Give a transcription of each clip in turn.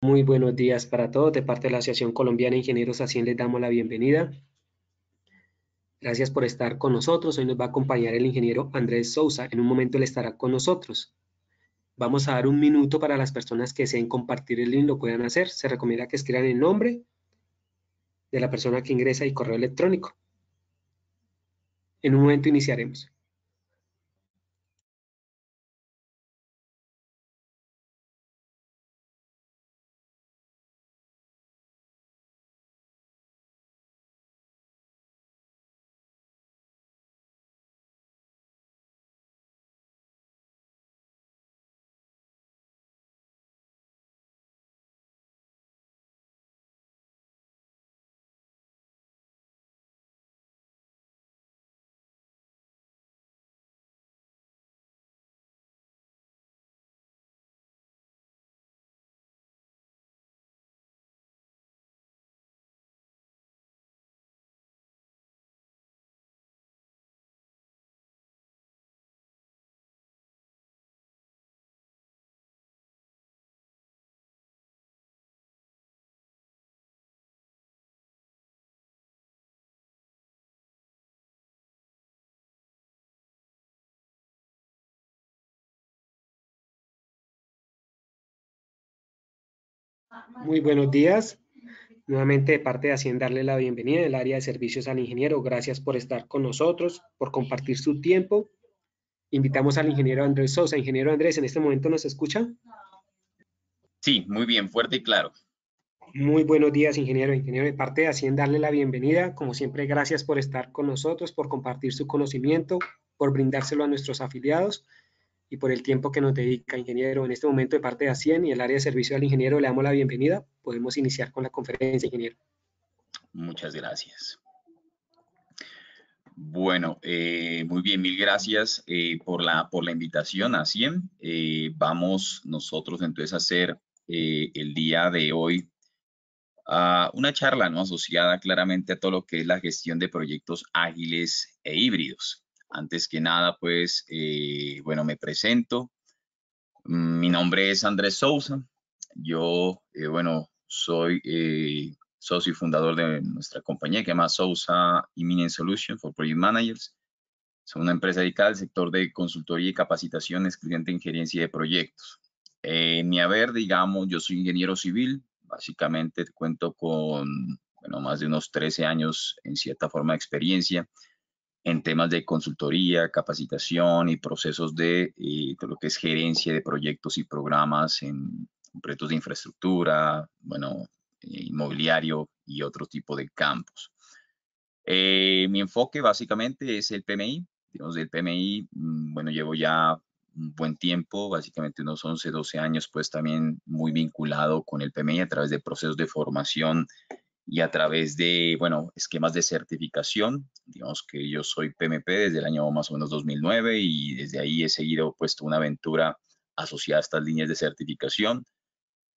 Muy buenos días para todos. De parte de la Asociación Colombiana de Ingenieros así les damos la bienvenida. Gracias por estar con nosotros. Hoy nos va a acompañar el ingeniero Andrés Sousa. En un momento él estará con nosotros. Vamos a dar un minuto para las personas que deseen compartir el link, lo puedan hacer. Se recomienda que escriban el nombre de la persona que ingresa y correo electrónico. En un momento iniciaremos. Muy buenos días. Nuevamente de parte de Hacienda darle la bienvenida del área de servicios al ingeniero. Gracias por estar con nosotros, por compartir su tiempo. Invitamos al ingeniero Andrés Sosa. Ingeniero Andrés, ¿en este momento nos escucha? Sí, muy bien, fuerte y claro. Muy buenos días, ingeniero. Ingeniero, de parte de Hacienda darle la bienvenida. Como siempre, gracias por estar con nosotros, por compartir su conocimiento, por brindárselo a nuestros afiliados y por el tiempo que nos dedica, ingeniero. En este momento, de parte de ACIEN y el área de servicio al ingeniero, le damos la bienvenida. Podemos iniciar con la conferencia, ingeniero. Muchas gracias. Bueno, eh, muy bien, mil gracias eh, por, la, por la invitación a CIEM. Eh, vamos nosotros entonces a hacer el día de hoy una charla ¿no? asociada claramente a todo lo que es la gestión de proyectos ágiles e híbridos. Antes que nada, pues, eh, bueno, me presento. Mm, mi nombre es Andrés Sousa. Yo, eh, bueno, soy eh, socio y fundador de nuestra compañía que se llama Sousa Imminent Solutions for Project Managers. Es una empresa dedicada al sector de consultoría y capacitación, excluyente gerencia de proyectos. en mi haber, digamos, yo soy ingeniero civil. Básicamente cuento con, bueno, más de unos 13 años en cierta forma de experiencia en temas de consultoría, capacitación y procesos eh, de lo que es gerencia de proyectos y programas en proyectos de infraestructura, bueno, eh, inmobiliario y otro tipo de campos. Eh, mi enfoque básicamente es el PMI. Digamos, el PMI, mm, bueno, llevo ya un buen tiempo, básicamente unos 11, 12 años, pues también muy vinculado con el PMI a través de procesos de formación y a través de, bueno, esquemas de certificación. Digamos que yo soy PMP desde el año más o menos 2009 y desde ahí he seguido puesto una aventura asociada a estas líneas de certificación.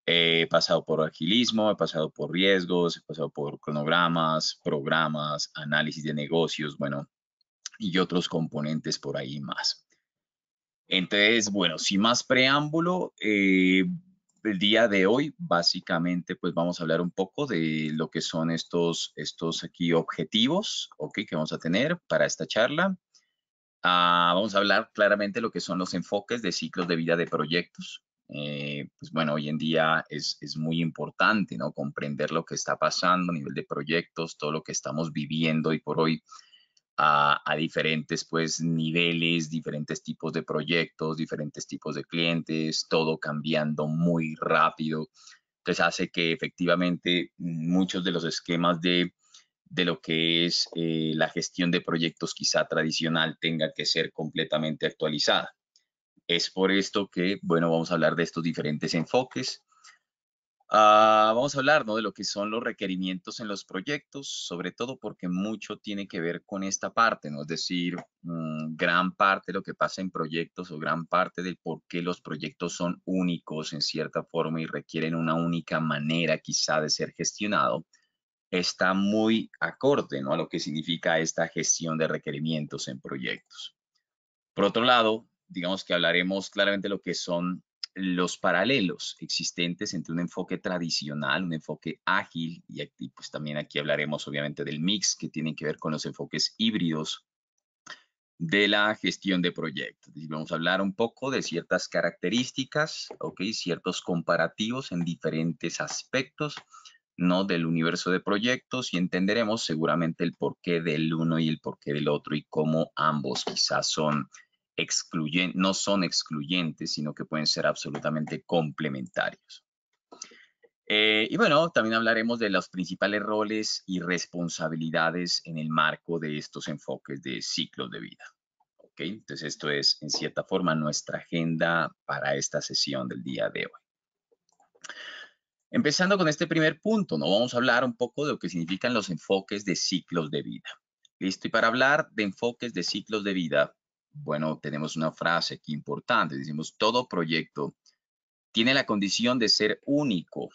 He pasado por agilismo, he pasado por riesgos, he pasado por cronogramas, programas, análisis de negocios, bueno, y otros componentes por ahí más. Entonces, bueno, sin más preámbulo, eh, el día de hoy, básicamente, pues vamos a hablar un poco de lo que son estos, estos aquí objetivos, ok, que vamos a tener para esta charla. Ah, vamos a hablar claramente lo que son los enfoques de ciclos de vida de proyectos. Eh, pues bueno, hoy en día es, es, muy importante, ¿no? Comprender lo que está pasando a nivel de proyectos, todo lo que estamos viviendo y por hoy a, diferentes pues niveles, diferentes tipos de proyectos, diferentes tipos de clientes, todo cambiando muy rápido. Entonces hace que efectivamente muchos de los esquemas de, de lo que es eh, la gestión de proyectos quizá tradicional tenga que ser completamente actualizada. Es por esto que, bueno, vamos a hablar de estos diferentes enfoques Ah, vamos a hablar de lo que son los requerimientos en los proyectos, sobre todo porque mucho tiene que ver con esta parte, ¿no? es decir, mm, gran parte de lo que pasa en proyectos o gran parte del por qué los proyectos son únicos en cierta forma y requieren una única manera quizá de ser gestionado, está muy acorde ¿no? a lo que significa esta gestión de requerimientos en proyectos. Por otro lado, digamos que hablaremos claramente de lo que son los paralelos existentes entre un enfoque tradicional, un enfoque ágil, y, pues también aquí hablaremos obviamente del mix que tienen que ver con los enfoques híbridos de la gestión de proyectos. Vamos a hablar un poco de ciertas características, ciertos comparativos en diferentes aspectos ¿no? del universo de proyectos y entenderemos seguramente el porqué del uno y el porqué del otro y cómo ambos quizás son excluyen, no son excluyentes, sino que pueden ser absolutamente complementarios. Eh, y bueno, también hablaremos de los principales roles y responsabilidades en el marco de estos enfoques de ciclos de vida. ¿Ok? Entonces, esto es, en cierta forma, nuestra agenda para esta sesión del día de hoy. Empezando con este primer punto, ¿no? vamos a hablar un poco de lo que significan los enfoques de ciclos de vida. Listo, y para hablar de enfoques de ciclos de vida, bueno, tenemos una frase aquí importante. Decimos, todo proyecto tiene la condición de ser único,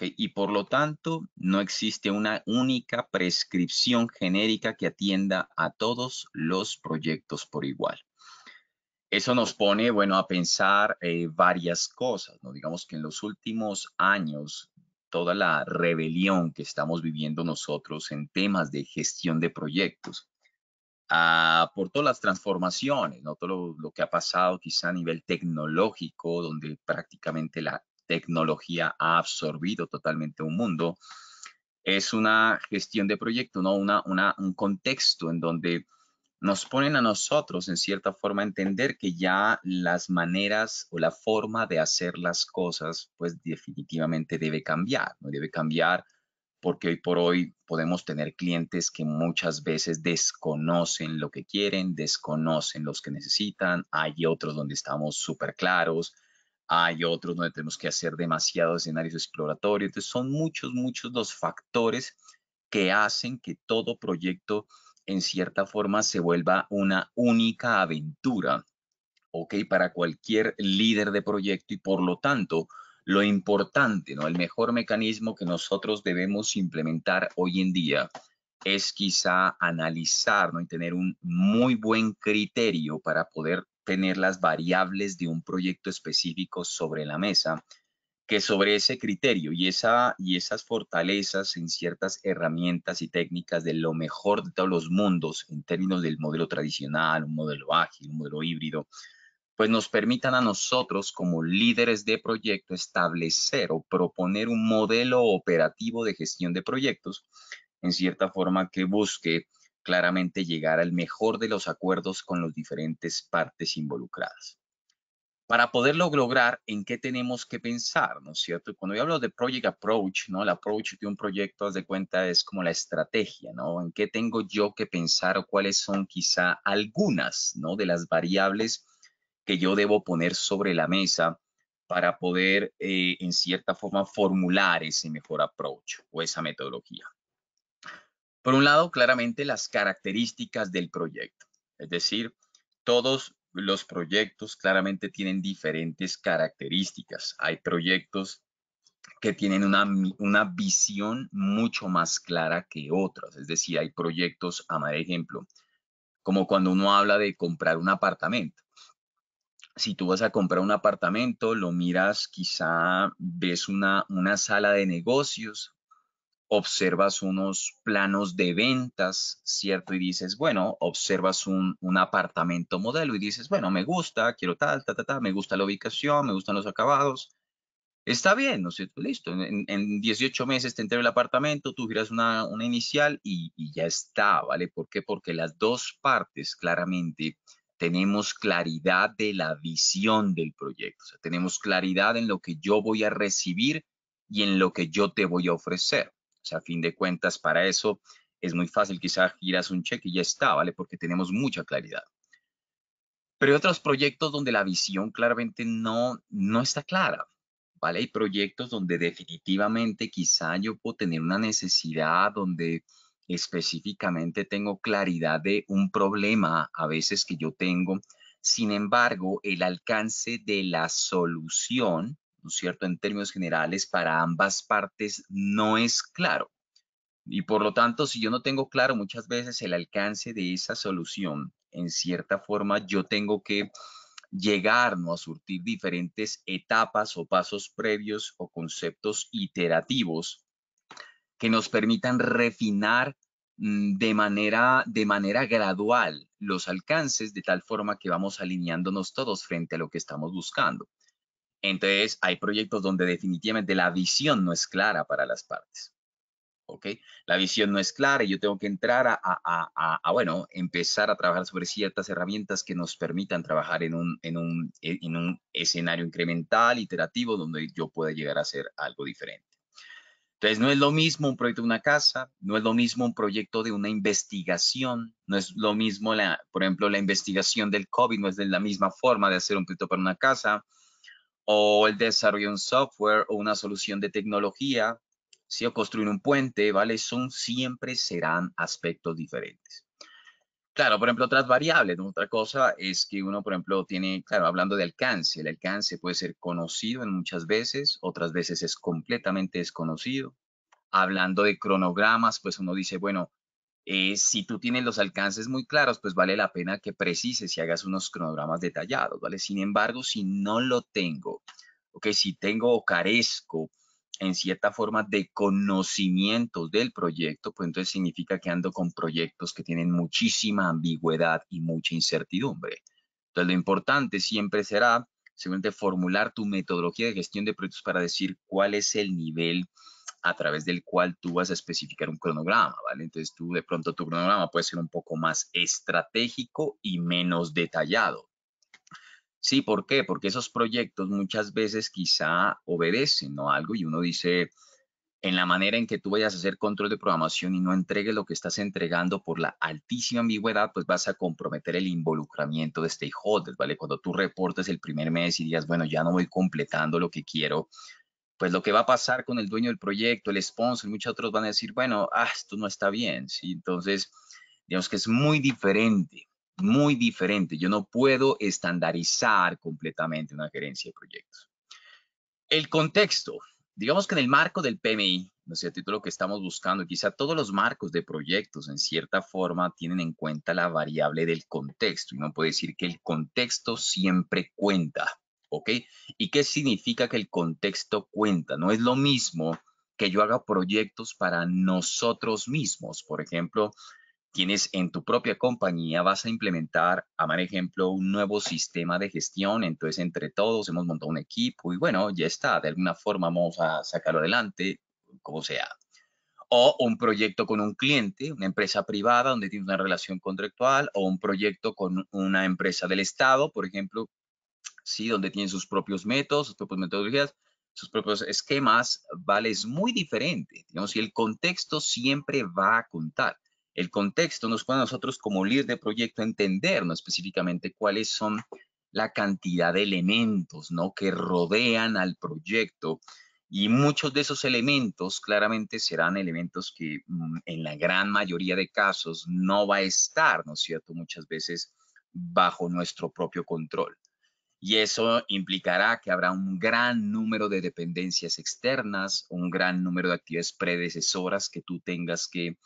Y por lo tanto, no existe una única prescripción genérica que atienda a todos los proyectos por igual. Eso nos pone, bueno, a pensar eh, varias cosas, ¿no? Digamos que en los últimos años, toda la rebelión que estamos viviendo nosotros en temas de gestión de proyectos, Ah, por todas las transformaciones, ¿no? todo lo, que ha pasado quizá a nivel tecnológico, donde prácticamente la tecnología ha absorbido totalmente un mundo, es una gestión de proyecto, ¿no? Una, una, un contexto en donde nos ponen a nosotros, en cierta forma, a entender que ya las maneras o la forma de hacer las cosas, pues definitivamente debe cambiar, ¿no? debe cambiar porque hoy por hoy podemos tener clientes que muchas veces desconocen lo que quieren, desconocen los que necesitan, hay otros donde estamos súper claros, hay otros donde tenemos que hacer demasiados escenarios exploratorios, entonces son muchos, muchos los factores que hacen que todo proyecto en cierta forma se vuelva una única aventura, ¿ok? Para cualquier líder de proyecto y por lo tanto lo importante, ¿no? El mejor mecanismo que nosotros debemos implementar hoy en día es quizá analizar ¿no? y tener un muy buen criterio para poder tener las variables de un proyecto específico sobre la mesa, que sobre ese criterio y, esa, y esas fortalezas en ciertas herramientas y técnicas de lo mejor de todos los mundos en términos del modelo tradicional, un modelo ágil, un modelo híbrido, pues nos permitan a nosotros como líderes de proyecto establecer o proponer un modelo operativo de gestión de proyectos, en cierta forma que busque claramente llegar al mejor de los acuerdos con las diferentes partes involucradas. Para poderlo lograr, ¿en qué tenemos que pensar? ¿No es cierto? Cuando yo hablo de project approach, ¿no? El approach de un proyecto, haz de cuenta, es como la estrategia, ¿no? ¿En qué tengo yo que pensar o cuáles son quizá algunas, ¿no? De las variables que yo debo poner sobre la mesa para poder, eh, en cierta forma, formular ese mejor approach o esa metodología. Por un lado, claramente las características del proyecto, es decir, todos los proyectos claramente tienen diferentes características. Hay proyectos que tienen una, visión mucho más clara que otros. es decir, hay proyectos, a mal ejemplo, como cuando uno habla de comprar un apartamento si tú vas a comprar un apartamento, lo miras, quizá ves una, una sala de negocios, observas unos planos de ventas, ¿cierto? Y dices, bueno, observas un, un, apartamento modelo y dices, bueno, me gusta, quiero tal, tal, tal, tal, me gusta la ubicación, me gustan los acabados. Está bien, ¿no es cierto? Listo, en, en 18 meses te entrega el apartamento, tú giras una, una inicial y, y ya está, ¿vale? ¿Por qué? Porque las dos partes claramente tenemos claridad de la visión del proyecto, o sea, tenemos claridad en lo que yo voy a recibir y en lo que yo te voy a ofrecer. O sea, a fin de cuentas, para eso es muy fácil, quizás giras un cheque y ya está, ¿vale? Porque tenemos mucha claridad. Pero hay otros proyectos donde la visión claramente no, no está clara, ¿vale? Hay proyectos donde definitivamente quizá yo puedo tener una necesidad donde específicamente tengo claridad de un problema a veces que yo tengo. Sin embargo, el alcance de la solución, ¿no es cierto?, en términos generales para ambas partes no es claro. Y por lo tanto, si yo no tengo claro muchas veces el alcance de esa solución, en cierta forma yo tengo que llegar ¿no? a surtir diferentes etapas o pasos previos o conceptos iterativos que nos permitan refinar mm, de manera, de manera gradual los alcances de tal forma que vamos alineándonos todos frente a lo que estamos buscando. Entonces, hay proyectos donde definitivamente la visión no es clara para las partes. ¿Ok? La visión no es clara y yo tengo que entrar a, a, a, bueno, empezar a trabajar sobre ciertas herramientas que nos permitan trabajar en un, en un, en un escenario incremental, iterativo, donde yo pueda llegar a hacer algo diferente. Entonces, no es lo mismo un proyecto de una casa, no es lo mismo un proyecto de una investigación, no es lo mismo, por ejemplo, la investigación del COVID, no es de la misma forma de hacer un proyecto para una casa, o el desarrollo de un software o una solución de tecnología, si o construir un puente, ¿vale? Son siempre serán aspectos diferentes. Claro, por ejemplo, otras variables. Otra cosa es que uno, por ejemplo, tiene, claro, hablando de alcance, el alcance puede ser conocido en muchas veces, otras veces es completamente desconocido. Hablando de cronogramas, pues uno dice, bueno, eh, si tú tienes los alcances muy claros, pues vale la pena que precises y hagas unos cronogramas detallados, ¿vale? Sin embargo, si no lo tengo, que si tengo o carezco en cierta forma de conocimientos del proyecto, pues entonces significa que ando con proyectos que tienen muchísima ambigüedad y mucha incertidumbre. Entonces lo importante siempre será, seguramente, formular tu metodología de gestión de proyectos para decir cuál es el nivel a través del cual tú vas a especificar un cronograma, ¿vale? Entonces tú de pronto tu cronograma puede ser un poco más estratégico y menos detallado Sí, ¿por qué? Porque esos proyectos muchas veces quizá obedecen ¿no? algo y uno dice, en la manera en que tú vayas a hacer control de programación y no entregues lo que estás entregando por la altísima ambigüedad, pues vas a comprometer el involucramiento de stakeholders, ¿vale? Cuando tú reportes el primer mes y digas, bueno, ya no voy completando lo que quiero, pues lo que va a pasar con el dueño del proyecto, el sponsor, muchos otros van a decir, bueno, ah, esto no está bien, ¿sí? Entonces, digamos que es muy diferente muy diferente. Yo no puedo estandarizar completamente una gerencia de proyectos. El contexto, digamos que en el marco del PMI, no sé, a título que estamos buscando, quizá todos los marcos de proyectos en cierta forma tienen en cuenta la variable del contexto y no puede decir que el contexto siempre cuenta, ¿ok? ¿Y qué significa que el contexto cuenta? No es lo mismo que yo haga proyectos para nosotros mismos, por ejemplo, tienes en tu propia compañía, vas a implementar, a mal ejemplo, un nuevo sistema de gestión. Entonces, entre todos hemos montado un equipo y bueno, ya está, de alguna forma vamos a sacarlo adelante, como sea. O un proyecto con un cliente, una empresa privada donde tienes una relación contractual, o un proyecto con una empresa del Estado, por ejemplo, sí, donde tienen sus propios métodos, sus propias metodologías sus propios esquemas, ¿vale? Es muy diferente. Digamos, y el contexto siempre va a contar. El contexto nos puede a nosotros como líder de proyecto entendernos específicamente cuáles son la cantidad de elementos ¿no? que rodean al proyecto y muchos de esos elementos claramente serán elementos que mm, en la gran mayoría de casos no va a estar, ¿no es cierto? Muchas veces bajo nuestro propio control. Y eso implicará que habrá un gran número de dependencias externas, un gran número de actividades predecesoras que tú tengas que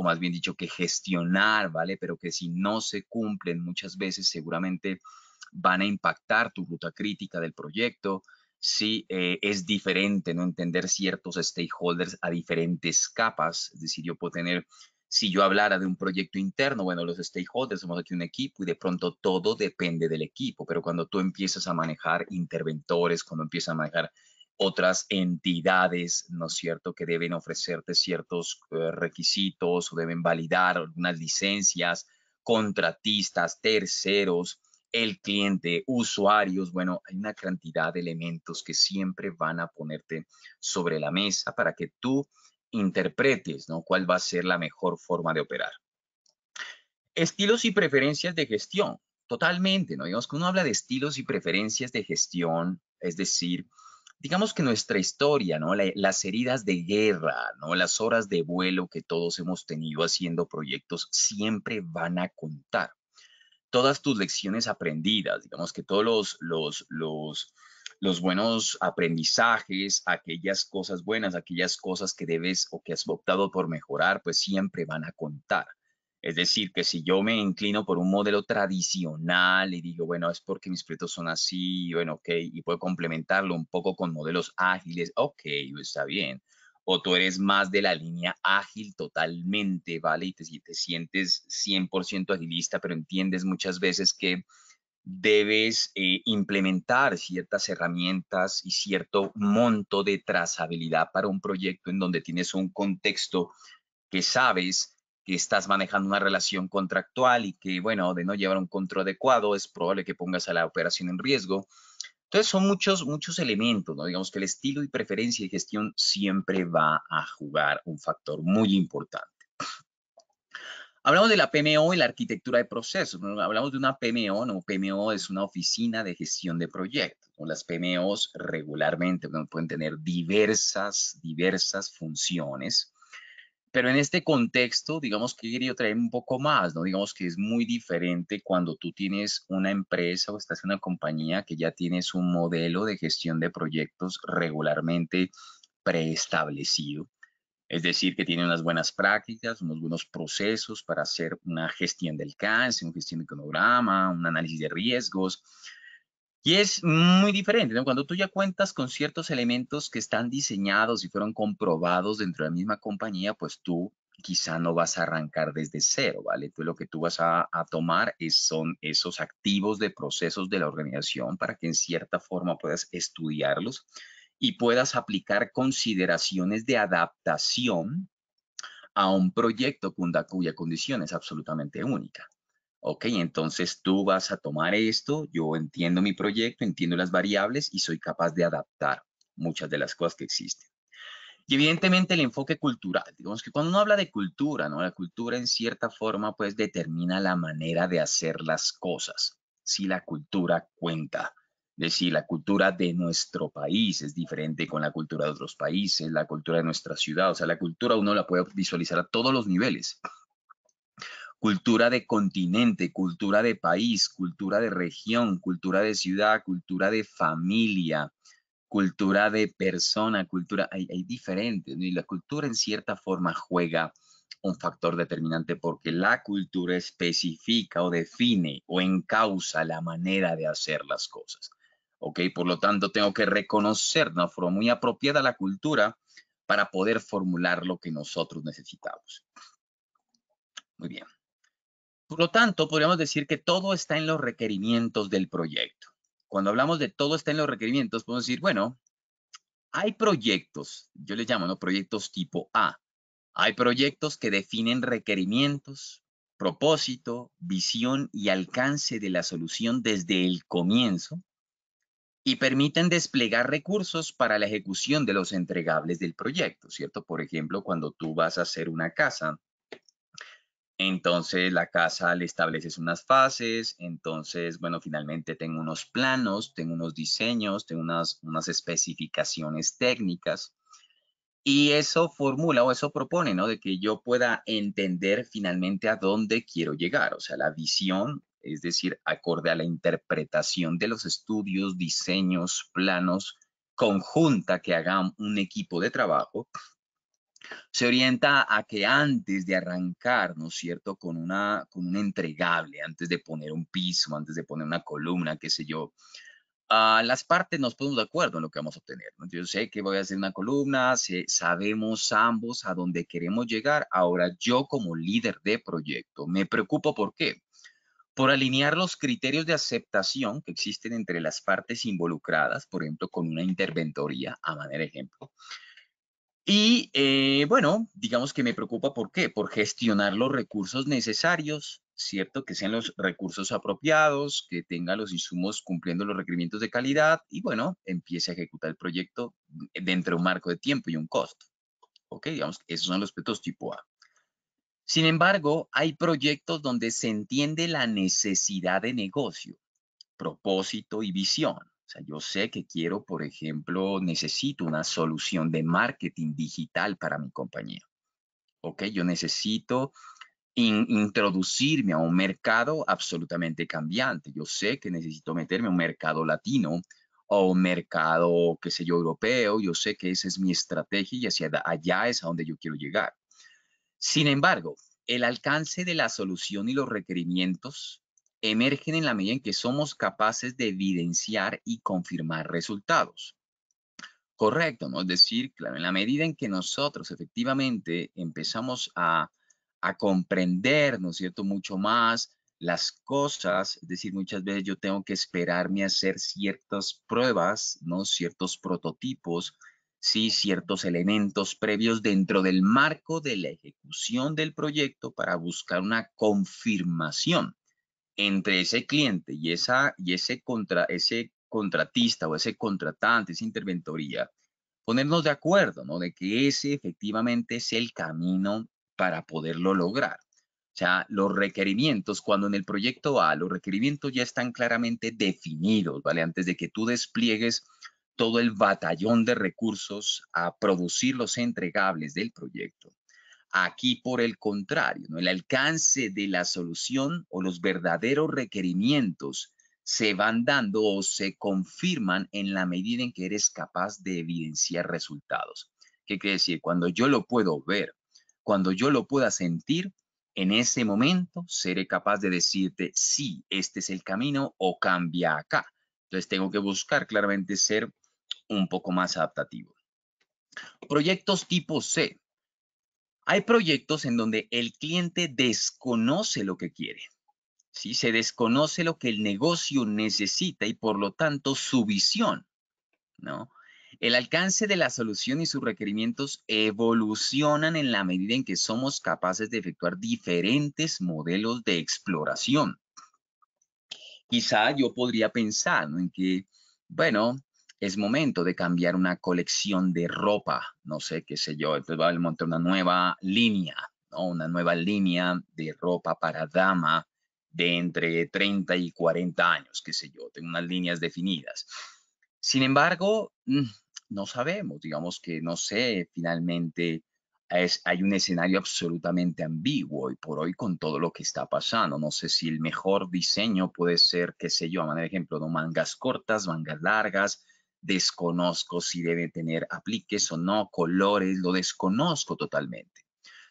o más bien dicho, que gestionar, ¿vale? Pero que si no se cumplen muchas veces seguramente van a impactar tu ruta crítica del proyecto, si eh, es diferente, ¿no? Entender ciertos stakeholders a diferentes capas, es decir, yo puedo tener si yo hablara de un proyecto interno, bueno, los stakeholders, somos aquí un equipo y de pronto todo depende del equipo, pero cuando tú empiezas a manejar interventores, cuando empiezas a manejar otras entidades, ¿no es cierto?, que deben ofrecerte ciertos eh, requisitos o deben validar algunas licencias, contratistas, terceros, el cliente, usuarios, bueno, hay una cantidad de elementos que siempre van a ponerte sobre la mesa para que tú interpretes, ¿no? ¿Cuál va a ser la mejor forma de operar? Estilos y preferencias de gestión, totalmente, ¿no? Digamos que uno habla de estilos y preferencias de gestión, es decir, digamos que nuestra historia, ¿no? las heridas de guerra, ¿no? Las horas de vuelo que todos hemos tenido haciendo proyectos siempre van a contar. Todas tus lecciones aprendidas, digamos que todos los, los, los buenos aprendizajes, aquellas cosas buenas, aquellas cosas que debes o que has optado por mejorar, pues siempre van a contar. Es decir, que si yo me inclino por un modelo tradicional y digo, bueno, es porque mis proyectos son así, bueno, ok, y puedo complementarlo un poco con modelos ágiles, ok, está bien. O tú eres más de la línea ágil totalmente, ¿vale? Y te, te sientes 100% agilista, pero entiendes muchas veces que debes eh, implementar ciertas herramientas y cierto monto de trazabilidad para un proyecto en donde tienes un contexto que sabes estás manejando una relación contractual y que, bueno, de no llevar un control adecuado, es probable que pongas a la operación en riesgo. Entonces, son muchos, muchos elementos, ¿no? Digamos que el estilo y preferencia de gestión siempre va a jugar un factor muy importante. Hablamos de la PMO y la arquitectura de procesos. Hablamos de una PMO, ¿no? PMO es una oficina de gestión de proyectos. Las PMOs regularmente pueden tener diversas, diversas funciones pero en este contexto, digamos que quería traer un poco más, ¿no? Digamos que es muy diferente cuando tú tienes una empresa o estás en una compañía que ya tienes un modelo de gestión de proyectos regularmente preestablecido. Es decir, que tiene unas buenas prácticas, unos buenos procesos para hacer una gestión del alcance, un gestión de cronograma, un análisis de riesgos, y es muy diferente, Cuando tú ya cuentas con ciertos elementos que están diseñados y fueron comprobados dentro de la misma compañía, pues tú quizá no vas a arrancar desde cero, ¿vale? tú lo que tú vas a, a tomar es, son esos activos de procesos de la organización para que en cierta forma puedas estudiarlos y puedas aplicar consideraciones de adaptación a un proyecto cuya condición es absolutamente única ok, entonces tú vas a tomar esto, yo entiendo mi proyecto, entiendo las variables y soy capaz de adaptar muchas de las cosas que existen. Y evidentemente el enfoque cultural, digamos que cuando uno habla de cultura, ¿no? La cultura en cierta forma pues determina la manera de hacer las cosas, si la cultura cuenta. Es decir, la cultura de nuestro país es diferente con la cultura de otros países, la cultura de nuestra ciudad, o sea, la cultura uno la puede visualizar a todos los niveles cultura de continente, cultura de país, cultura de región, cultura de ciudad, cultura de familia, cultura de persona, cultura, hay, diferentes, y la cultura en cierta forma juega un factor determinante porque la cultura especifica o define o encausa la manera de hacer las cosas. ¿Ok? Por lo tanto, tengo que reconocer de una forma muy apropiada la cultura para poder formular lo que nosotros necesitamos. Muy bien. Por lo tanto, podríamos decir que todo está en los requerimientos del proyecto. Cuando hablamos de todo está en los requerimientos, podemos decir, bueno, hay proyectos, yo les llamo ¿no? proyectos tipo A. Hay proyectos que definen requerimientos, propósito, visión y alcance de la solución desde el comienzo y permiten desplegar recursos para la ejecución de los entregables del proyecto, ¿cierto? Por ejemplo, cuando tú vas a hacer una casa, entonces la casa le estableces unas fases, entonces, bueno, finalmente tengo unos planos, tengo unos diseños, tengo unas, unas especificaciones técnicas. Y eso formula o eso propone, ¿no? De que yo pueda entender finalmente a dónde quiero llegar, o sea, la visión, es decir, acorde a la interpretación de los estudios, diseños, planos, conjunta que haga un equipo de trabajo se orienta a que antes de arrancar, ¿no es cierto?, con, una, con un entregable, antes de poner un piso, antes de poner una columna, qué sé yo, a las partes nos ponemos de acuerdo en lo que vamos a obtener. Yo sé que voy a hacer una columna, sabemos ambos a dónde queremos llegar. Ahora yo como líder de proyecto me preocupo por qué. Por alinear los criterios de aceptación que existen entre las partes involucradas, por ejemplo, con una interventoría, a manera de ejemplo y eh, bueno, digamos que me preocupa por qué, por gestionar los recursos necesarios, ¿cierto? Que sean los recursos apropiados, que tenga los insumos cumpliendo los requerimientos de calidad y bueno, empiece a ejecutar el proyecto dentro de un marco de tiempo y un costo. ¿Ok? Digamos, esos son los aspectos tipo A. Sin embargo, hay proyectos donde se entiende la necesidad de negocio, propósito y visión. O sea, yo sé que quiero, por ejemplo, necesito una solución de marketing digital para mi compañía. ¿Ok? Yo necesito introducirme a un mercado absolutamente cambiante. Yo sé que necesito meterme a un mercado latino o un mercado, qué sé yo, europeo. Yo sé que esa es mi estrategia y hacia allá es a donde yo quiero llegar. Sin embargo, el alcance de la solución y los requerimientos emergen en la medida en que somos capaces de evidenciar y confirmar resultados. Correcto, ¿no? Es decir, claro, en la medida en que nosotros efectivamente empezamos a, a comprender, ¿no es cierto?, mucho más las cosas, es decir, muchas veces yo tengo que esperarme a hacer ciertas pruebas, ¿no?, ciertos prototipos, sí, ciertos elementos previos dentro del marco de la ejecución del proyecto para buscar una confirmación entre ese cliente y, esa, y ese, contra, ese contratista o ese contratante, esa interventoría, ponernos de acuerdo, ¿no? De que ese efectivamente es el camino para poderlo lograr. O sea, los requerimientos, cuando en el proyecto A los requerimientos ya están claramente definidos, ¿vale? Antes de que tú despliegues todo el batallón de recursos a producir los entregables del proyecto. Aquí, por el contrario, el alcance de la solución o los verdaderos requerimientos se van dando o se confirman en la medida en que eres capaz de evidenciar resultados. ¿Qué quiere decir? Cuando yo lo puedo ver, cuando yo lo pueda sentir, en ese momento seré capaz de decirte, sí, este es el camino o cambia acá. Entonces tengo que buscar claramente ser un poco más adaptativo. Proyectos tipo C. Hay proyectos en donde el cliente desconoce lo que quiere. si Se desconoce lo que el negocio necesita y por lo tanto su visión. ¿no? El alcance de la solución y sus requerimientos evolucionan en la medida en que somos capaces de efectuar diferentes modelos de exploración. Quizá yo podría pensar en que, bueno, es momento de cambiar una colección de ropa, no sé, qué sé yo, entonces va a montar una nueva línea, ¿no? Una nueva línea de ropa para dama de entre 30 y 40 años, qué sé yo, tengo unas líneas definidas. Sin embargo, mm, no sabemos, digamos que no sé, finalmente es, hay un escenario absolutamente ambiguo y por hoy con todo lo que está pasando, no sé si el mejor diseño puede ser, qué sé yo, a manera de ejemplo, mangas cortas, mangas largas, desconozco si debe tener apliques o no, colores, lo desconozco totalmente.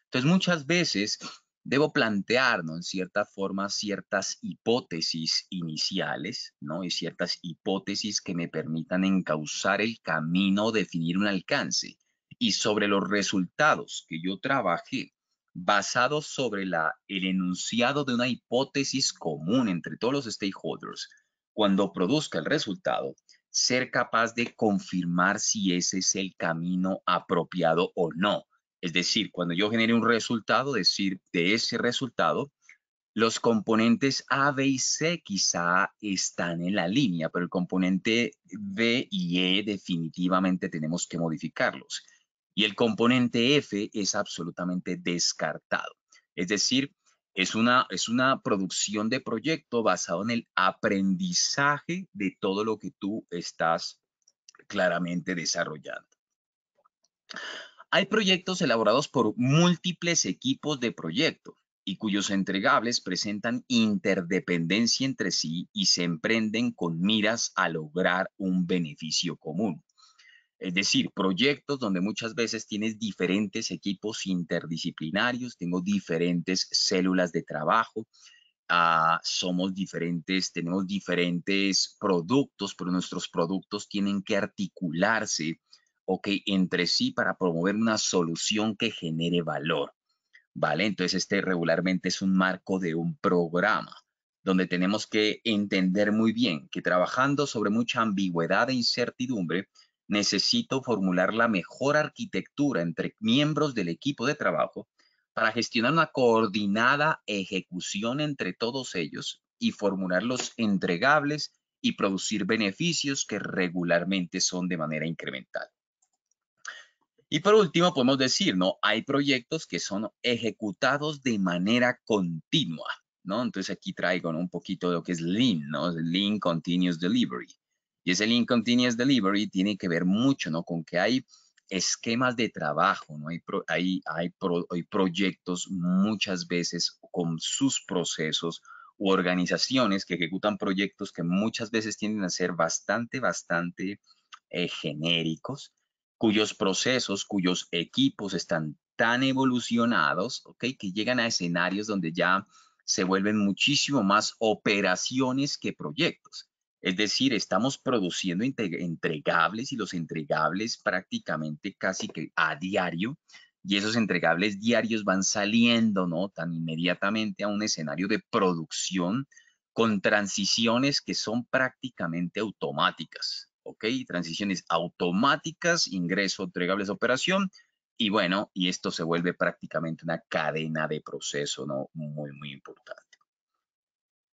Entonces, muchas veces debo ¿no? en cierta forma ciertas hipótesis iniciales, ¿no? Y ciertas hipótesis que me permitan encauzar el camino, definir un alcance. Y sobre los resultados que yo trabajé, ...basado sobre la, el enunciado de una hipótesis común entre todos los stakeholders, cuando produzca el resultado, ser capaz de confirmar si ese es el camino apropiado o no. Es decir, cuando yo genere un resultado, decir de ese resultado, los componentes A, B y C quizá están en la línea, pero el componente B y E definitivamente tenemos que modificarlos. Y el componente F es absolutamente descartado. Es decir, es una, producción de proyecto basado en el aprendizaje de todo lo que tú estás claramente desarrollando. Hay proyectos elaborados por múltiples equipos de proyecto y cuyos entregables presentan interdependencia entre sí y se emprenden con miras a lograr un beneficio común. Es decir, proyectos donde muchas veces tienes diferentes equipos interdisciplinarios, tengo diferentes células de trabajo, ah, somos diferentes, tenemos diferentes productos, pero nuestros productos tienen que articularse okay, entre sí para promover una solución que genere valor. ¿Vale? Entonces, este regularmente es un marco de un programa donde tenemos que entender muy bien que trabajando sobre mucha ambigüedad e incertidumbre, necesito formular la mejor arquitectura entre miembros del equipo de trabajo para gestionar una coordinada ejecución entre todos ellos y formular los entregables y producir beneficios que regularmente son de manera incremental. Y por último, podemos decir, ¿no? Hay proyectos que son ejecutados de manera continua, ¿no? Entonces aquí traigo un poquito de lo que es Lean, ¿no? Lean Continuous Delivery y ese link Continuous Delivery tiene que ver mucho, ¿no? Con que hay esquemas de trabajo, ¿no? Hay, hay, hay, proyectos muchas veces con sus procesos u organizaciones que ejecutan proyectos que muchas veces tienden a ser bastante, bastante eh, genéricos, cuyos procesos, cuyos equipos están tan evolucionados, ¿ok? Que llegan a escenarios donde ya se vuelven muchísimo más operaciones que proyectos. Es decir, estamos produciendo entregables y los entregables prácticamente casi que a diario y esos entregables diarios van saliendo, ¿no? Tan inmediatamente a un escenario de producción con transiciones que son prácticamente automáticas, ¿ok? Transiciones automáticas, ingreso, entregables, operación, y bueno, y esto se vuelve prácticamente una cadena de proceso, ¿no? Muy, muy importante.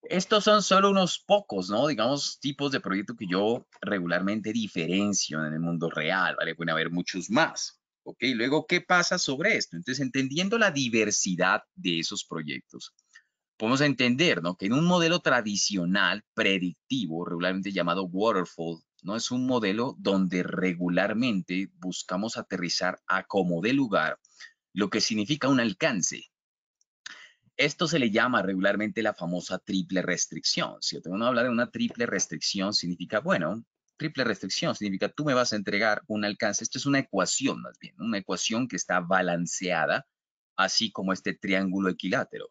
Estos son solo unos pocos, ¿no? Digamos, tipos de proyectos que yo regularmente diferencio en el mundo real, ¿vale? Pueden haber muchos más, ¿ok? Luego, ¿qué pasa sobre esto? Entonces, entendiendo la diversidad de esos proyectos, podemos entender, ¿no? Que en un modelo tradicional, predictivo, regularmente llamado waterfall, ¿no? Es un modelo donde regularmente buscamos aterrizar a como de lugar, lo que significa un alcance, esto se le llama regularmente la famosa triple restricción. Si yo que hablar de una triple restricción, significa, bueno, triple restricción significa tú me vas a entregar un alcance. Esto es una ecuación más bien, una ecuación que está balanceada, así como este triángulo equilátero.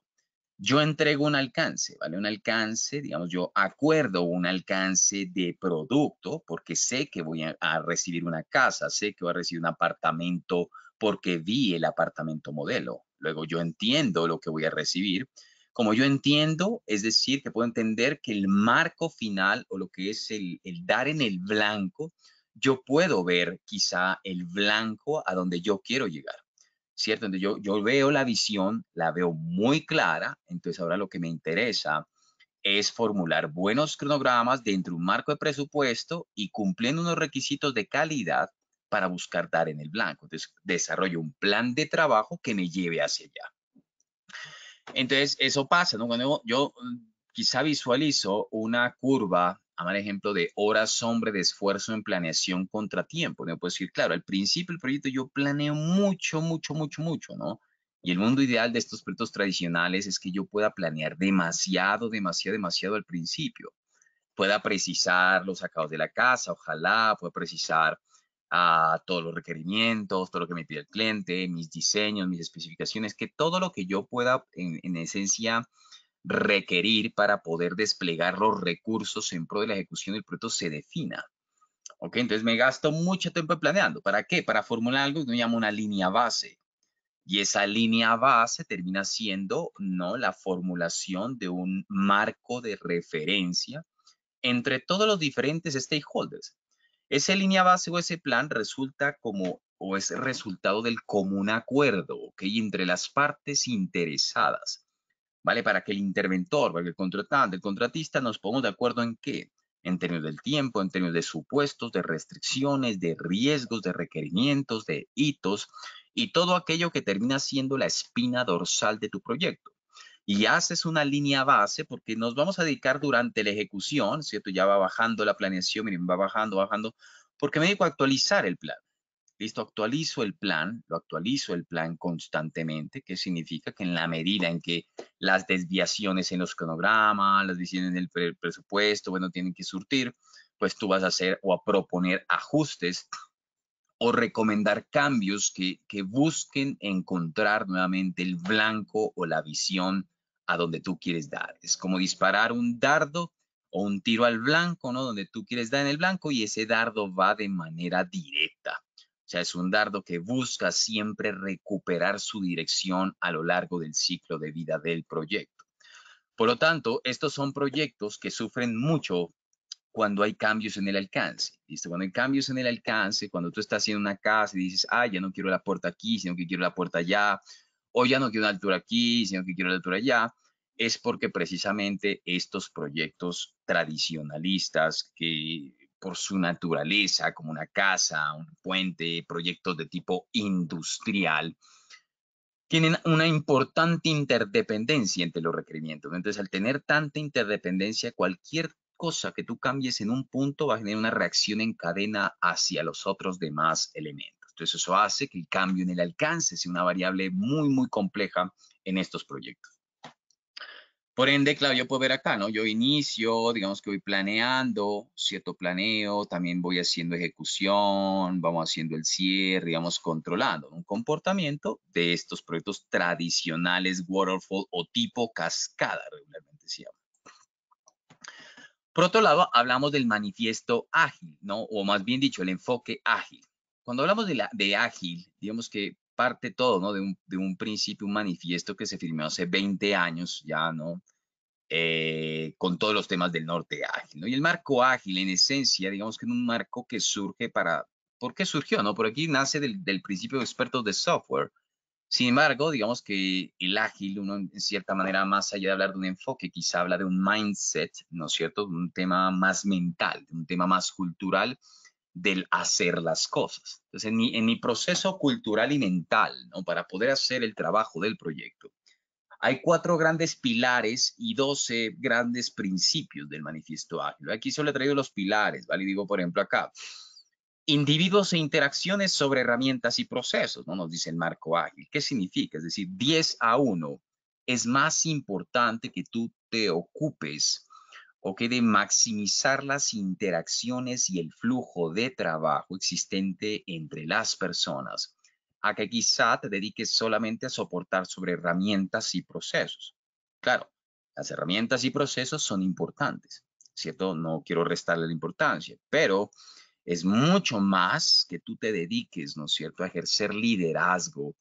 Yo entrego un alcance, ¿vale? Un alcance, digamos, yo acuerdo un alcance de producto porque sé que voy a recibir una casa, sé que voy a recibir un apartamento porque vi el apartamento modelo. Luego yo entiendo lo que voy a recibir. Como yo entiendo, es decir, que puedo entender que el marco final o lo que es el, dar en el blanco, yo puedo ver quizá el blanco a donde yo quiero llegar. ¿Cierto? Entonces yo, yo veo la visión, la veo muy clara, entonces ahora lo que me interesa es formular buenos cronogramas dentro de un marco de presupuesto y cumpliendo unos requisitos de calidad para buscar dar en el blanco. Entonces, desarrollo un plan de trabajo que me lleve hacia allá. Entonces, eso pasa, ¿no? Cuando yo mm, quizá visualizo una curva, a mal ejemplo, de horas hombre de esfuerzo en planeación contratiempo ¿no? Puedo decir, claro, al principio del proyecto yo planeo mucho, mucho, mucho, mucho, ¿no? Y el mundo ideal de estos proyectos tradicionales es que yo pueda planear demasiado, demasiado, demasiado al principio. Pueda precisar los sacados de la casa, ojalá, pueda precisar a todos los requerimientos, todo lo que me pide el cliente, mis diseños, mis especificaciones, que todo lo que yo pueda en, esencia requerir para poder desplegar los recursos en pro de la ejecución del proyecto se defina. ¿Ok? Entonces me gasto mucho tiempo planeando. ¿Para qué? Para formular algo que me llamo una línea base. Y esa línea base termina siendo ¿no? la formulación de un marco de referencia entre todos los diferentes stakeholders. Esa línea base o ese plan resulta como o es resultado del común acuerdo, hay Entre las partes interesadas, ¿vale? Para que el interventor, para que el contratante, el contratista nos pongamos de acuerdo en qué, en términos del tiempo, en términos de supuestos, de restricciones, de riesgos, de requerimientos, de hitos y todo aquello que termina siendo la espina dorsal de tu proyecto y haces una línea base porque nos vamos a dedicar durante la ejecución, ¿cierto? Ya va bajando la planeación, miren, va bajando, bajando, porque me dedico a actualizar el plan. Listo, actualizo el plan, lo actualizo el plan constantemente, que significa que en la medida en que las desviaciones en los cronogramas, las decisiones en el presupuesto, bueno, tienen que surtir, pues tú vas a hacer o a proponer ajustes o recomendar cambios que, busquen encontrar nuevamente el blanco o la visión a donde tú quieres dar. Es como disparar un dardo o un tiro al blanco, ¿no? Donde tú quieres dar en el blanco y ese dardo va de manera directa. O sea, es un dardo que busca siempre recuperar su dirección a lo largo del ciclo de vida del proyecto. Por lo tanto, estos son proyectos que sufren mucho cuando hay cambios en el alcance. ¿listo? Cuando hay cambios en el alcance, cuando tú estás haciendo una casa y dices, ah, ya no quiero la puerta aquí, sino que quiero la puerta allá, o ya no quiero una altura aquí, sino que quiero la altura allá, es porque precisamente estos proyectos tradicionalistas que por su naturaleza, como una casa, un puente, proyectos de tipo industrial, tienen una importante interdependencia entre los requerimientos. Entonces, al tener tanta interdependencia, cualquier cosa que tú cambies en un punto va a generar una reacción en cadena hacia los otros demás elementos. Entonces eso hace que el cambio en el alcance sea una variable muy, muy compleja en estos proyectos. Por ende, claro, yo puedo ver acá, ¿no? Yo inicio, digamos que voy planeando, cierto planeo, también voy haciendo ejecución, vamos haciendo el cierre, digamos, controlando un comportamiento de estos proyectos tradicionales waterfall o tipo cascada, regularmente se llama. Por otro lado, hablamos del manifiesto ágil, ¿no? O más bien dicho, el enfoque ágil. Cuando hablamos de, ágil, digamos que parte todo, ¿no? De un, principio, un manifiesto que se firmó hace 20 años ya, ¿no? Eh, con todos los temas del norte ágil, ¿no? Y el marco ágil, en esencia, digamos que es un marco que surge para, ¿por qué surgió, no? Por aquí nace del, del principio de expertos de software, sin embargo, digamos que el ágil, uno en cierta manera, más allá de hablar de un enfoque, quizá habla de un mindset, ¿no es cierto? un tema más mental, un tema más cultural del hacer las cosas. Entonces, en mi, proceso cultural y mental, ¿no? Para poder hacer el trabajo del proyecto, hay cuatro grandes pilares y doce grandes principios del manifiesto ágil. Aquí solo he traído los pilares, ¿vale? Y digo, por ejemplo, acá, individuos e interacciones sobre herramientas y procesos, ¿no? Nos dice el marco ágil. ¿Qué significa? Es decir, 10 a 1 es más importante que tú te ocupes o que de maximizar las interacciones y el flujo de trabajo existente entre las personas, a que quizá te dediques solamente a soportar sobre herramientas y procesos. Claro, las herramientas y procesos son importantes, ¿cierto? No quiero restarle la importancia, pero es mucho más que tú te dediques, ¿no es cierto?, a ejercer liderazgo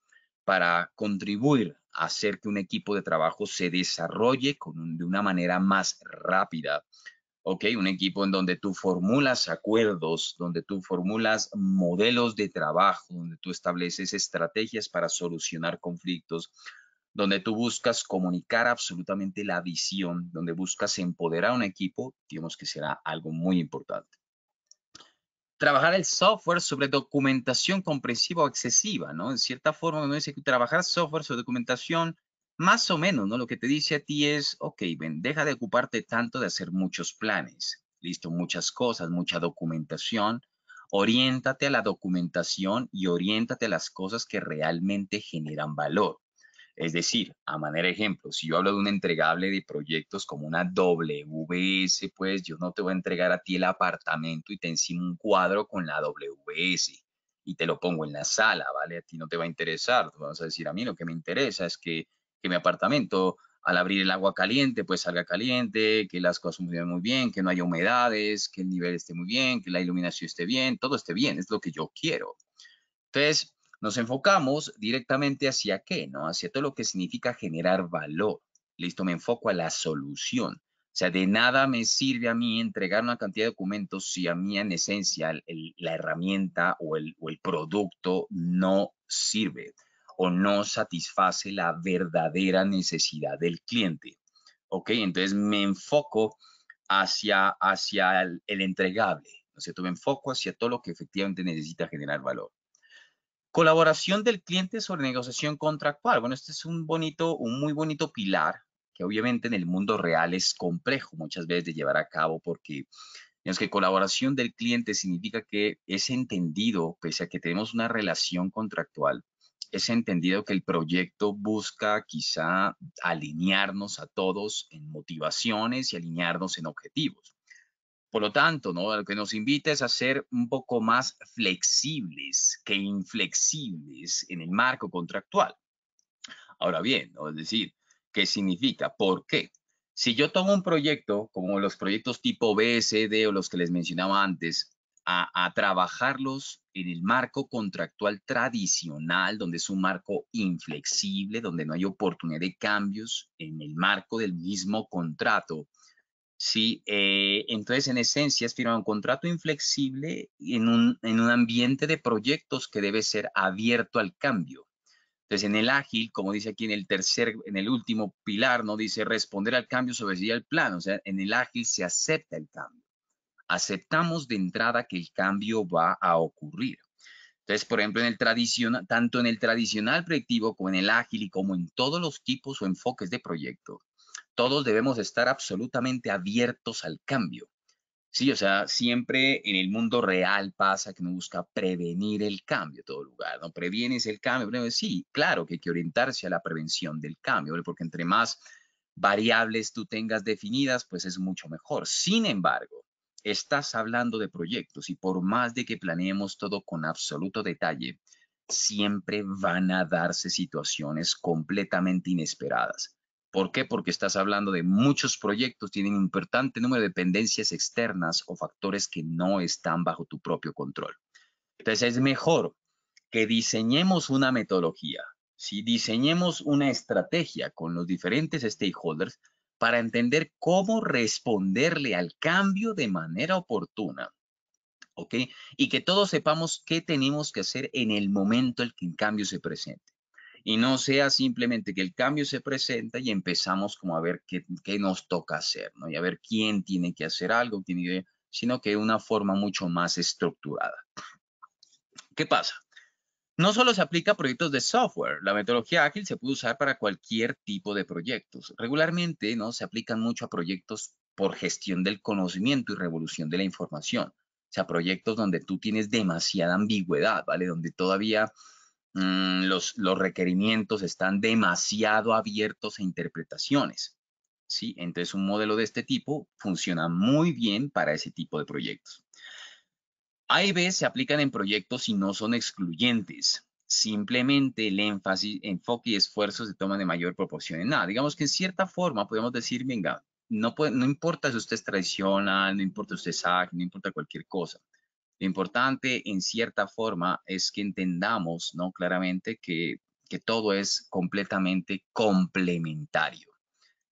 para contribuir a hacer que un equipo de trabajo se desarrolle de una manera más rápida. ¿Ok? Un equipo en donde tú formulas acuerdos, donde tú formulas modelos de trabajo, donde tú estableces estrategias para solucionar conflictos, donde tú buscas comunicar absolutamente la visión, donde buscas empoderar a un equipo, digamos que será algo muy importante trabajar el software sobre documentación comprensiva o excesiva, ¿no? En cierta forma, uno dice que trabajar software sobre documentación, más o menos, ¿no? Lo que te dice a ti es, ok, ven, deja de ocuparte tanto de hacer muchos planes, listo, muchas cosas, mucha documentación, oriéntate a la documentación y oriéntate a las cosas que realmente generan valor. Es decir, a manera de ejemplo, si yo hablo de un entregable de proyectos como una WS, pues yo no te voy a entregar a ti el apartamento y te encima un cuadro con la WS y te lo pongo en la sala, ¿vale? A ti no te va a interesar. Vamos a decir, a mí lo que me interesa es que, que mi apartamento al abrir el agua caliente, pues salga caliente, que las cosas funcionen muy bien, que no haya humedades, que el nivel esté muy bien, que la iluminación esté bien, todo esté bien, es lo que yo quiero. Entonces, nos enfocamos directamente hacia qué, ¿no? Hacia todo lo que significa generar valor. Listo, me enfoco a la solución. O sea, de nada me sirve a mí entregar una cantidad de documentos si a mí en esencia la herramienta o el, producto no sirve o no satisface la verdadera necesidad del cliente. ¿Ok? Entonces me enfoco hacia, hacia el, entregable. O sea, Me enfoco hacia todo lo que efectivamente necesita generar valor. Colaboración del cliente sobre negociación contractual. Bueno, este es un bonito, un muy bonito pilar que obviamente en el mundo real es complejo muchas veces de llevar a cabo porque es que colaboración del cliente significa que es entendido, pese a que tenemos una relación contractual, es entendido que el proyecto busca quizá alinearnos a todos en motivaciones y alinearnos en objetivos. Por lo tanto, ¿no? Lo que nos invita es a ser un poco más flexibles que inflexibles en el marco contractual. Ahora bien, es decir, ¿qué significa? ¿Por qué? Si yo tomo un proyecto, como los proyectos tipo BSD o los que les mencionaba antes, a trabajarlos en el marco contractual tradicional, donde es un marco inflexible, donde no hay oportunidad de cambios en el marco del mismo contrato, ¿sí? Eh, entonces, en esencia, es firmar un contrato inflexible en un, ambiente de proyectos que debe ser abierto al cambio. Entonces, en el ágil, como dice aquí en el tercer, en el último pilar, no dice responder al cambio sobre sí el plan. O sea, en el ágil se acepta el cambio. Aceptamos de entrada que el cambio va a ocurrir. Entonces, por ejemplo, en el tradicional, tanto en el tradicional proyectivo como en el ágil y como en todos los tipos o enfoques de proyecto, todos debemos estar absolutamente abiertos al cambio. Sí, o sea, siempre en el mundo real pasa que uno busca prevenir el cambio en todo lugar, ¿no? Previenes el cambio, sí, claro que hay que orientarse a la prevención del cambio, porque entre más variables tú tengas definidas, pues es mucho mejor. Sin embargo, estás hablando de proyectos y por más de que planeemos todo con absoluto detalle, siempre van a darse situaciones completamente inesperadas. ¿Por qué? Porque estás hablando de muchos proyectos, tienen un importante número de dependencias externas o factores que no están bajo tu propio control. Entonces es mejor que diseñemos una metodología, si diseñemos una estrategia con los diferentes stakeholders para entender cómo responderle al cambio de manera oportuna. ¿Ok? Y que todos sepamos qué tenemos que hacer en el momento en que el cambio se presente y no sea simplemente que el cambio se presenta y empezamos como a ver qué, qué nos toca hacer, ¿no? Y a ver quién tiene que hacer algo, tiene que, sino que de una forma mucho más estructurada. ¿Qué pasa? No solo se aplica a proyectos de software, la metodología ágil se puede usar para cualquier tipo de proyectos. Regularmente, ¿no? Se aplican mucho a proyectos por gestión del conocimiento y revolución de la información. O sea, proyectos donde tú tienes demasiada ambigüedad, ¿vale? Donde todavía Mm, los, requerimientos están demasiado abiertos a interpretaciones. ¿sí? Entonces, un modelo de este tipo funciona muy bien para ese tipo de proyectos. A y B se aplican en proyectos y no son excluyentes. Simplemente el énfasis, enfoque y esfuerzo se toman de mayor proporción en nada Digamos que en cierta forma podemos decir, venga, no, importa si usted es tradicional, no importa si usted es no importa cualquier cosa. Lo importante, en cierta forma, es que entendamos, ¿no? Claramente que, que todo es completamente complementario.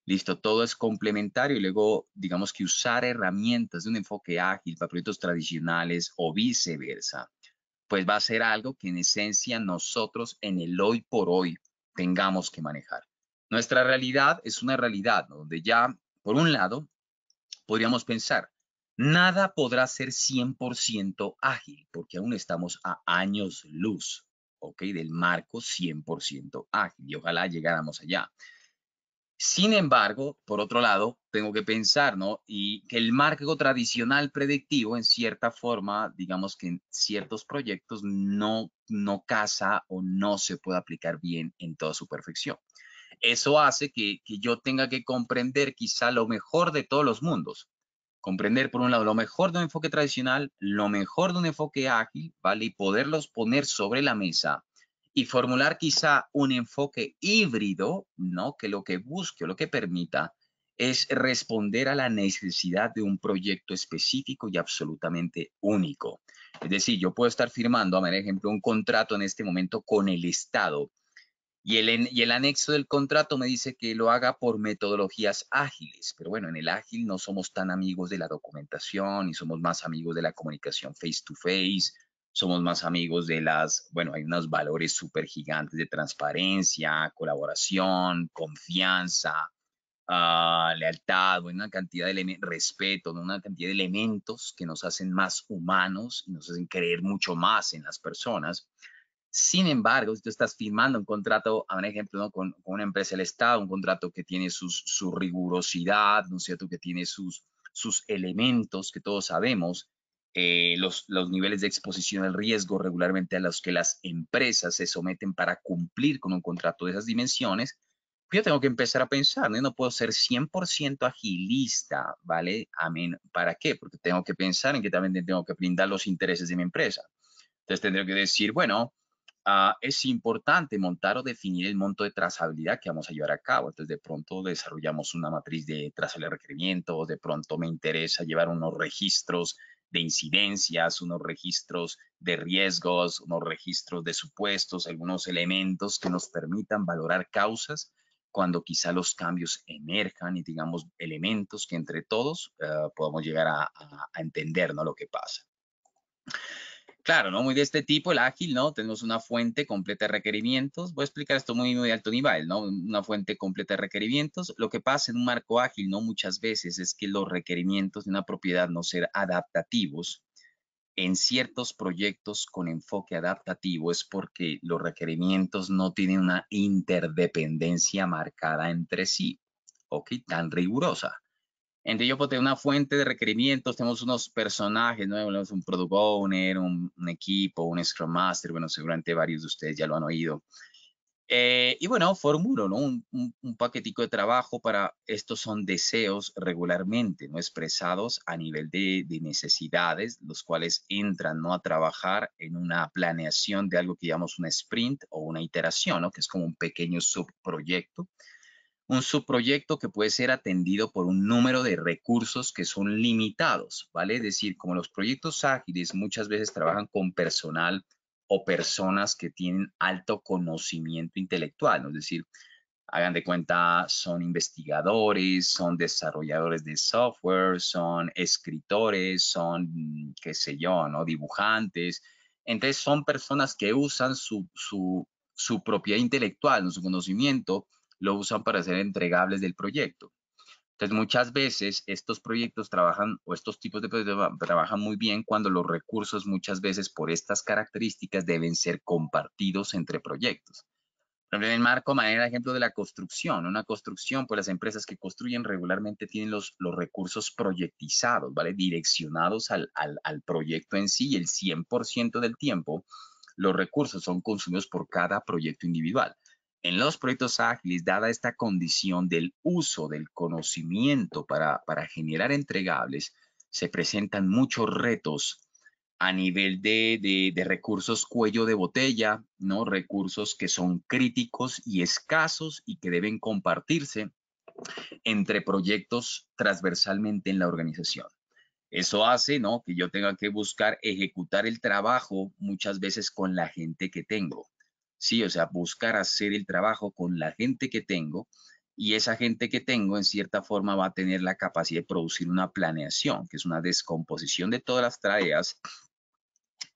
Listo, todo es complementario y luego, digamos que usar herramientas de un enfoque ágil para proyectos tradicionales o viceversa, pues va a ser algo que en esencia nosotros en el hoy por hoy tengamos que manejar. Nuestra realidad es una realidad donde ya, por un lado, podríamos pensar, Nada podrá ser 100% ágil, porque aún estamos a años luz, ¿ok? Del marco 100% ágil y ojalá llegáramos allá. Sin embargo, por otro lado, tengo que pensar, ¿no? Y que el marco tradicional predictivo, en cierta forma, digamos que en ciertos proyectos no, no casa o no se puede aplicar bien en toda su perfección. Eso hace que, que yo tenga que comprender quizá lo mejor de todos los mundos, comprender, por un lado, lo mejor de un enfoque tradicional, lo mejor de un enfoque ágil, ¿vale? Y poderlos poner sobre la mesa y formular quizá un enfoque híbrido, ¿no? Que lo que busque o lo que permita es responder a la necesidad de un proyecto específico y absolutamente único. Es decir, yo puedo estar firmando, a manera ejemplo, un contrato en este momento con el Estado y el, anexo del contrato me dice que lo haga por metodologías ágiles, pero bueno, en el ágil no somos tan amigos de la documentación y somos más amigos de la comunicación face to face, somos más amigos de las, bueno, hay unos valores súper gigantes de transparencia, colaboración, confianza, ah, lealtad, una cantidad de respeto, una cantidad de elementos que nos hacen más humanos y nos hacen creer mucho más en las personas sin embargo, si tú estás firmando un contrato, a un ejemplo, con, una empresa del Estado, un contrato que tiene su rigurosidad, ¿no es cierto?, que tiene sus, elementos que todos sabemos, eh, los, niveles de exposición al riesgo regularmente a los que las empresas se someten para cumplir con un contrato de esas dimensiones, pues yo tengo que empezar a pensar, ¿no? no puedo ser 100% agilista, ¿vale? Amén. ¿Para qué? Porque tengo que pensar en que también tengo que brindar los intereses de mi empresa. Entonces tendría que decir, bueno, Ah, es importante montar o definir el monto de trazabilidad que vamos a llevar a cabo. Entonces, de pronto desarrollamos una matriz de trazabilidad de requerimientos, de pronto me interesa llevar unos registros de incidencias, unos registros de riesgos, unos registros de supuestos, algunos elementos que nos permitan valorar causas cuando quizá los cambios emerjan y digamos elementos que entre todos ah, podamos llegar a, a entender ¿no? lo que pasa claro, ¿no? Muy de este tipo, el ágil, ¿no? Tenemos una fuente completa de requerimientos. Voy a explicar esto muy, muy de alto nivel, ¿no? Una fuente completa de requerimientos. Lo que pasa en un marco ágil, ¿no? Muchas veces es que los requerimientos de una propiedad no ser adaptativos en ciertos proyectos con enfoque adaptativo es porque los requerimientos no tienen una interdependencia marcada entre sí, ¿ok? Tan rigurosa. Entre ellos, pues, una fuente de requerimientos, tenemos unos personajes, ¿no? un product owner, un, equipo, un scrum master, bueno, seguramente varios de ustedes ya lo han oído. Eh, y bueno, formulo, ¿no? Un, paquetico de trabajo para, estos son deseos regularmente, ¿no? Expresados a nivel de, necesidades, los cuales entran, ¿no? A trabajar en una planeación de algo que llamamos un sprint o una iteración, ¿no? Que es como un pequeño subproyecto un subproyecto que puede ser atendido por un número de recursos que son limitados, ¿vale? Es decir, como los proyectos ágiles muchas veces trabajan con personal o personas que tienen alto conocimiento intelectual, ¿no? es decir, hagan de cuenta, son investigadores, son desarrolladores de software, son escritores, son, qué sé yo, ¿no? Dibujantes. Entonces, son personas que usan su, su, su propiedad intelectual, su conocimiento, lo usan para ser entregables del proyecto. Entonces, muchas veces estos proyectos trabajan o estos tipos de proyectos trabajan muy bien cuando los recursos muchas veces por estas características deben ser compartidos entre proyectos. en el marco, manera, ejemplo de la construcción. Una construcción, pues las empresas que construyen regularmente tienen los, recursos proyectizados, ¿vale? Direccionados al, al proyecto en sí y el 100% del tiempo los recursos son consumidos por cada proyecto individual en los proyectos ágiles, dada esta condición del uso del conocimiento para, generar entregables, se presentan muchos retos a nivel de, de, recursos cuello de botella, ¿no? Recursos que son críticos y escasos y que deben compartirse entre proyectos transversalmente en la organización. Eso hace, ¿no? Que yo tenga que buscar ejecutar el trabajo muchas veces con la gente que tengo. ¿sí? O sea, buscar hacer el trabajo con la gente que tengo y esa gente que tengo en cierta forma va a tener la capacidad de producir una planeación, que es una descomposición de todas las tareas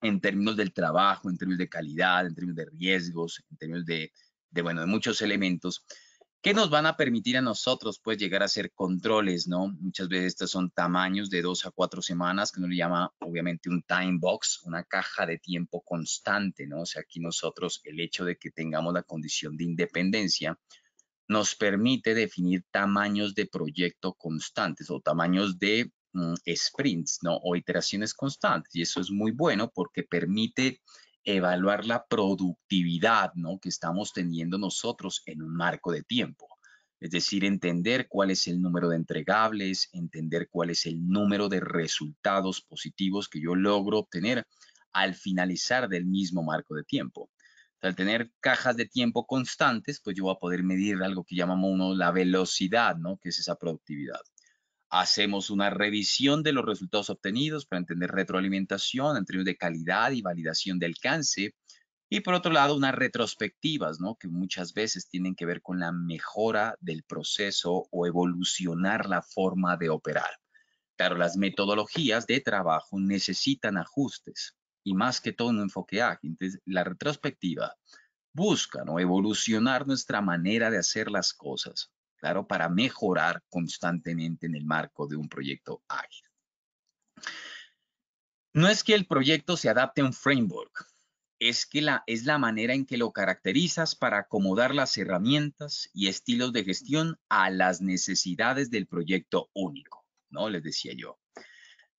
en términos del trabajo, en términos de calidad, en términos de riesgos, en términos de, bueno, de muchos elementos que nos van a permitir a nosotros pues llegar a hacer controles, ¿no? Muchas veces estos son tamaños de dos a cuatro semanas, que nos le llama obviamente un time box, una caja de tiempo constante, ¿no? O sea, aquí nosotros el hecho de que tengamos la condición de independencia nos permite definir tamaños de proyecto constantes o tamaños de mm, sprints, ¿no? O iteraciones constantes. Y eso es muy bueno porque permite evaluar la productividad ¿no? que estamos teniendo nosotros en un marco de tiempo. Es decir, entender cuál es el número de entregables, entender cuál es el número de resultados positivos que yo logro obtener al finalizar del mismo marco de tiempo. al tener cajas de tiempo constantes, pues yo voy a poder medir algo que llamamos uno la velocidad, ¿no? Que es esa productividad. Hacemos una revisión de los resultados obtenidos para entender retroalimentación en términos de calidad y validación de alcance. Y por otro lado, unas retrospectivas, ¿no? Que muchas veces tienen que ver con la mejora del proceso o evolucionar la forma de operar. Claro, las metodologías de trabajo necesitan ajustes y más que todo un enfoque ágil. Entonces, la retrospectiva busca ¿no? evolucionar nuestra manera de hacer las cosas claro, para mejorar constantemente en el marco de un proyecto ágil. No es que el proyecto se adapte a un framework, es que la, es la manera en que lo caracterizas para acomodar las herramientas y estilos de gestión a las necesidades del proyecto único, ¿no? Les decía yo.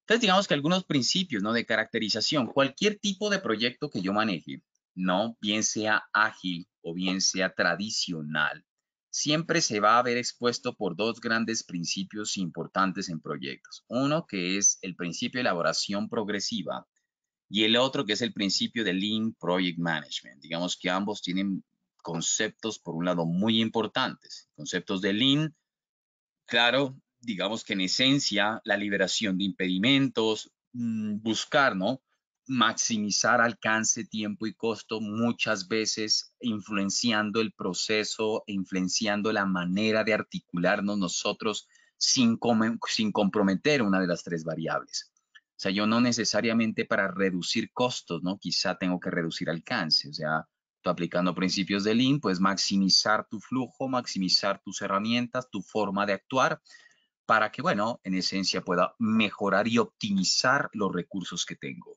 Entonces, digamos que algunos principios, ¿no? De caracterización, cualquier tipo de proyecto que yo maneje, ¿no? Bien sea ágil o bien sea tradicional, siempre se va a ver expuesto por dos grandes principios importantes en proyectos. Uno que es el principio de elaboración progresiva y el otro que es el principio de Lean Project Management. Digamos que ambos tienen conceptos, por un lado, muy importantes. Conceptos de Lean, claro, digamos que en esencia, la liberación de impedimentos, mm, buscar, ¿no? maximizar alcance, tiempo y costo, muchas veces influenciando el proceso, influenciando la manera de articularnos nosotros sin, sin comprometer una de las tres variables. O sea, yo no necesariamente para reducir costos, ¿no? Quizá tengo que reducir alcance, o sea, tú aplicando principios de Lean, pues maximizar tu flujo, maximizar tus herramientas, tu forma de actuar, para que, bueno, en esencia pueda mejorar y optimizar los recursos que tengo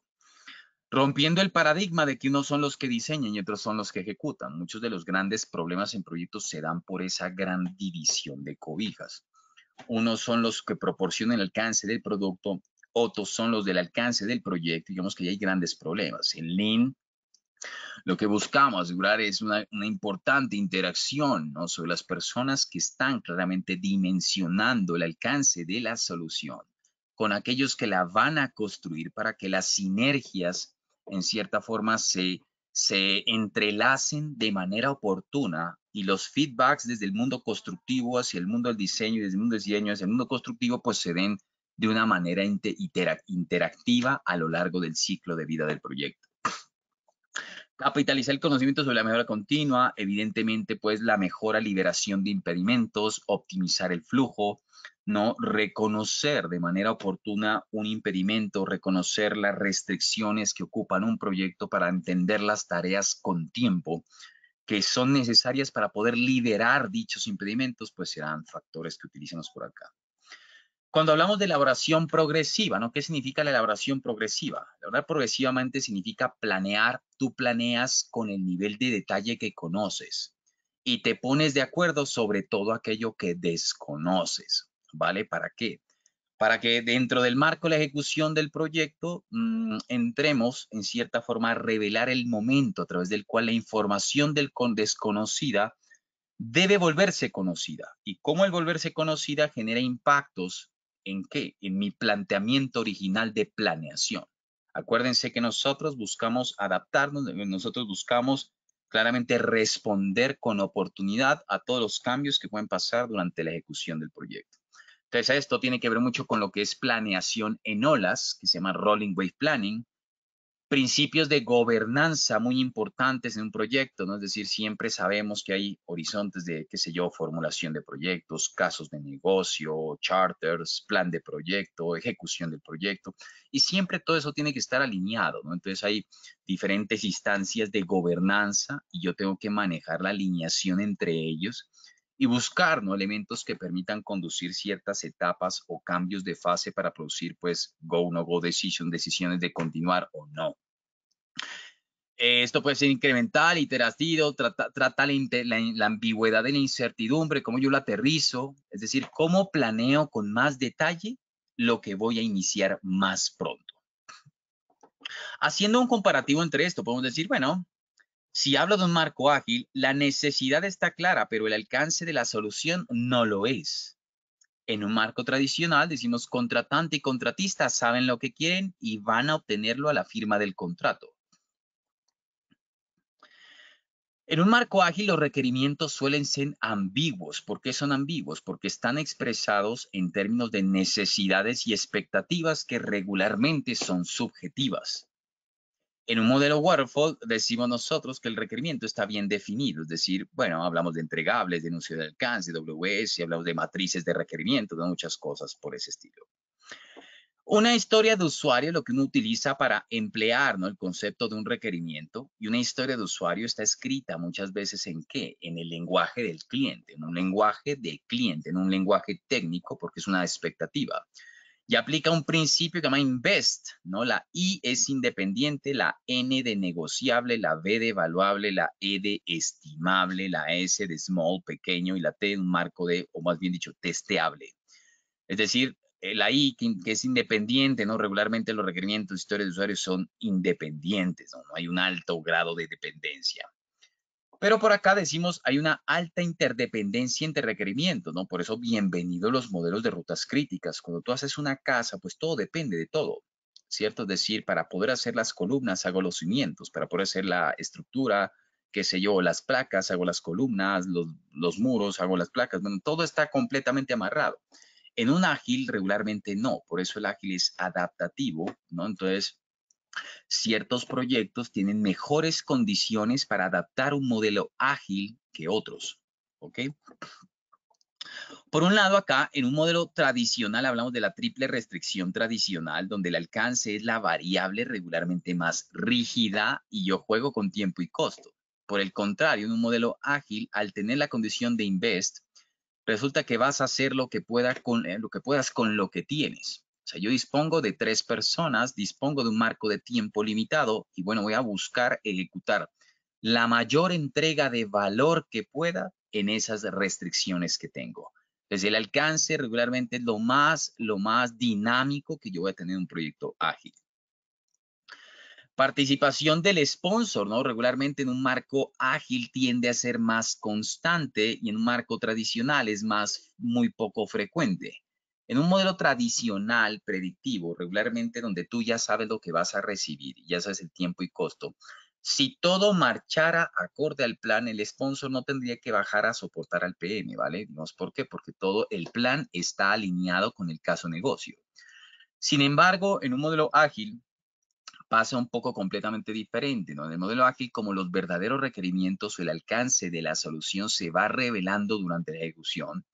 rompiendo el paradigma de que unos son los que diseñan y otros son los que ejecutan. Muchos de los grandes problemas en proyectos se dan por esa gran división de cobijas. Unos son los que proporcionan el alcance del producto, otros son los del alcance del proyecto. y Digamos que ya hay grandes problemas. En Lean, lo que buscamos asegurar es una, importante interacción ¿no? sobre las personas que están claramente dimensionando el alcance de la solución con aquellos que la van a construir para que las sinergias en cierta forma se, entrelacen de manera oportuna y los feedbacks desde el mundo constructivo hacia el mundo del diseño y desde el mundo del diseño hacia el mundo constructivo pues se den de una manera interactiva a lo largo del ciclo de vida del proyecto. Capitalizar el conocimiento sobre la mejora continua, evidentemente pues la mejora liberación de impedimentos, optimizar el flujo, ¿no? Reconocer de manera oportuna un impedimento, reconocer las restricciones que ocupan un proyecto para entender las tareas con tiempo que son necesarias para poder liderar dichos impedimentos, pues serán factores que utilicemos por acá. Cuando hablamos de elaboración progresiva, ¿no? ¿Qué significa la elaboración progresiva? Elaborar progresivamente significa planear, tú planeas con el nivel de detalle que conoces y te pones de acuerdo sobre todo aquello que desconoces. ¿vale? ¿Para qué? Para que dentro del marco de la ejecución del proyecto mm, entremos en cierta forma a revelar el momento a través del cual la información del desconocida debe volverse conocida. Y cómo el volverse conocida genera impactos en qué? En mi planteamiento original de planeación. Acuérdense que nosotros buscamos adaptarnos, eh, nosotros buscamos claramente responder con oportunidad a todos los cambios que pueden pasar durante la ejecución del proyecto. Entonces, esto tiene que ver mucho con lo que es planeación en olas, que se llama Rolling Wave Planning, principios de gobernanza muy importantes en un proyecto, ¿no? Es decir, siempre sabemos que hay horizontes de, qué sé yo, formulación de proyectos, casos de negocio, charters, plan de proyecto, ejecución del proyecto, y siempre todo eso tiene que estar alineado, ¿no? Entonces hay diferentes instancias de gobernanza y yo tengo que manejar la alineación entre ellos y buscar ¿no? elementos que permitan conducir ciertas etapas o cambios de fase para producir pues go no go decision, decisiones de continuar o no. Esto puede ser incremental, iterativo, trata, trata la, ambigüedad de la incertidumbre, cómo yo la aterrizo, es decir, cómo planeo con más detalle lo que voy a iniciar más pronto. Haciendo un comparativo entre esto, podemos decir, bueno, si hablo de un marco ágil, la necesidad está clara, pero el alcance de la solución no lo es. En un marco tradicional decimos contratante y contratista saben lo que quieren y van a obtenerlo a la firma del contrato. En un marco ágil los requerimientos suelen ser ambiguos. ¿Por qué son ambiguos? Porque están expresados en términos de necesidades y expectativas que regularmente son subjetivas. En un modelo waterfall decimos nosotros que el requerimiento está bien definido, es decir, bueno, hablamos de entregables, de anuncios de alcance, de WS, hablamos de matrices de requerimiento, de muchas cosas por ese estilo. Una historia de usuario es lo que uno utiliza para emplear el concepto de un requerimiento y una historia de usuario está escrita muchas veces en qué? En el lenguaje del cliente, en un lenguaje de cliente, en un lenguaje técnico porque es una expectativa y aplica un principio que se llama invest, ¿no? La I es independiente, la N de negociable, la B de evaluable, la E de estimable, la S de small, pequeño y la T de un marco de, o más bien dicho, testeable. Es decir, eh, la I que, es independiente, ¿no? Regularmente los requerimientos de historias de usuarios son independientes, ¿no? No hay un alto grado de dependencia. Pero por acá decimos, hay una alta interdependencia entre requerimientos, ¿no? Por eso, bienvenidos los modelos de rutas críticas. Cuando tú haces una casa, pues todo depende de todo, ¿cierto? Es decir, para poder hacer las columnas, hago los cimientos, para poder hacer la estructura, qué sé yo, las placas, hago las columnas, los, los muros, hago las placas, bueno, todo está completamente amarrado. En un ágil regularmente no, por eso el ágil es adaptativo, ¿no? Entonces, Ciertos proyectos tienen mejores condiciones para adaptar un modelo ágil que otros. ¿Ok? Por un lado, acá en un modelo tradicional hablamos de la triple restricción tradicional, donde el alcance es la variable regularmente más rígida y yo juego con tiempo y costo. Por el contrario, en un modelo ágil, al tener la condición de invest, resulta que vas a hacer lo que, pueda con, eh, lo que puedas con lo que tienes. O sea, yo dispongo de tres personas, dispongo de un marco de tiempo limitado y bueno, voy a buscar ejecutar la mayor entrega de valor que pueda en esas restricciones que tengo. Es el alcance regularmente es lo más, lo más dinámico que yo voy a tener en un proyecto ágil. Participación del sponsor, ¿no? Regularmente en un marco ágil tiende a ser más constante y en un marco tradicional es más muy poco frecuente. En un modelo tradicional, predictivo, regularmente donde tú ya sabes lo que vas a recibir, ya sabes el tiempo y costo, si todo marchara acorde al plan, el sponsor no tendría que bajar a soportar al PM, ¿vale? No es por qué, porque todo el plan está alineado con el caso negocio. Sin embargo, en un modelo ágil pasa un poco completamente diferente, ¿no? En el modelo ágil, como los verdaderos requerimientos o el alcance de la solución se va revelando durante la ejecución,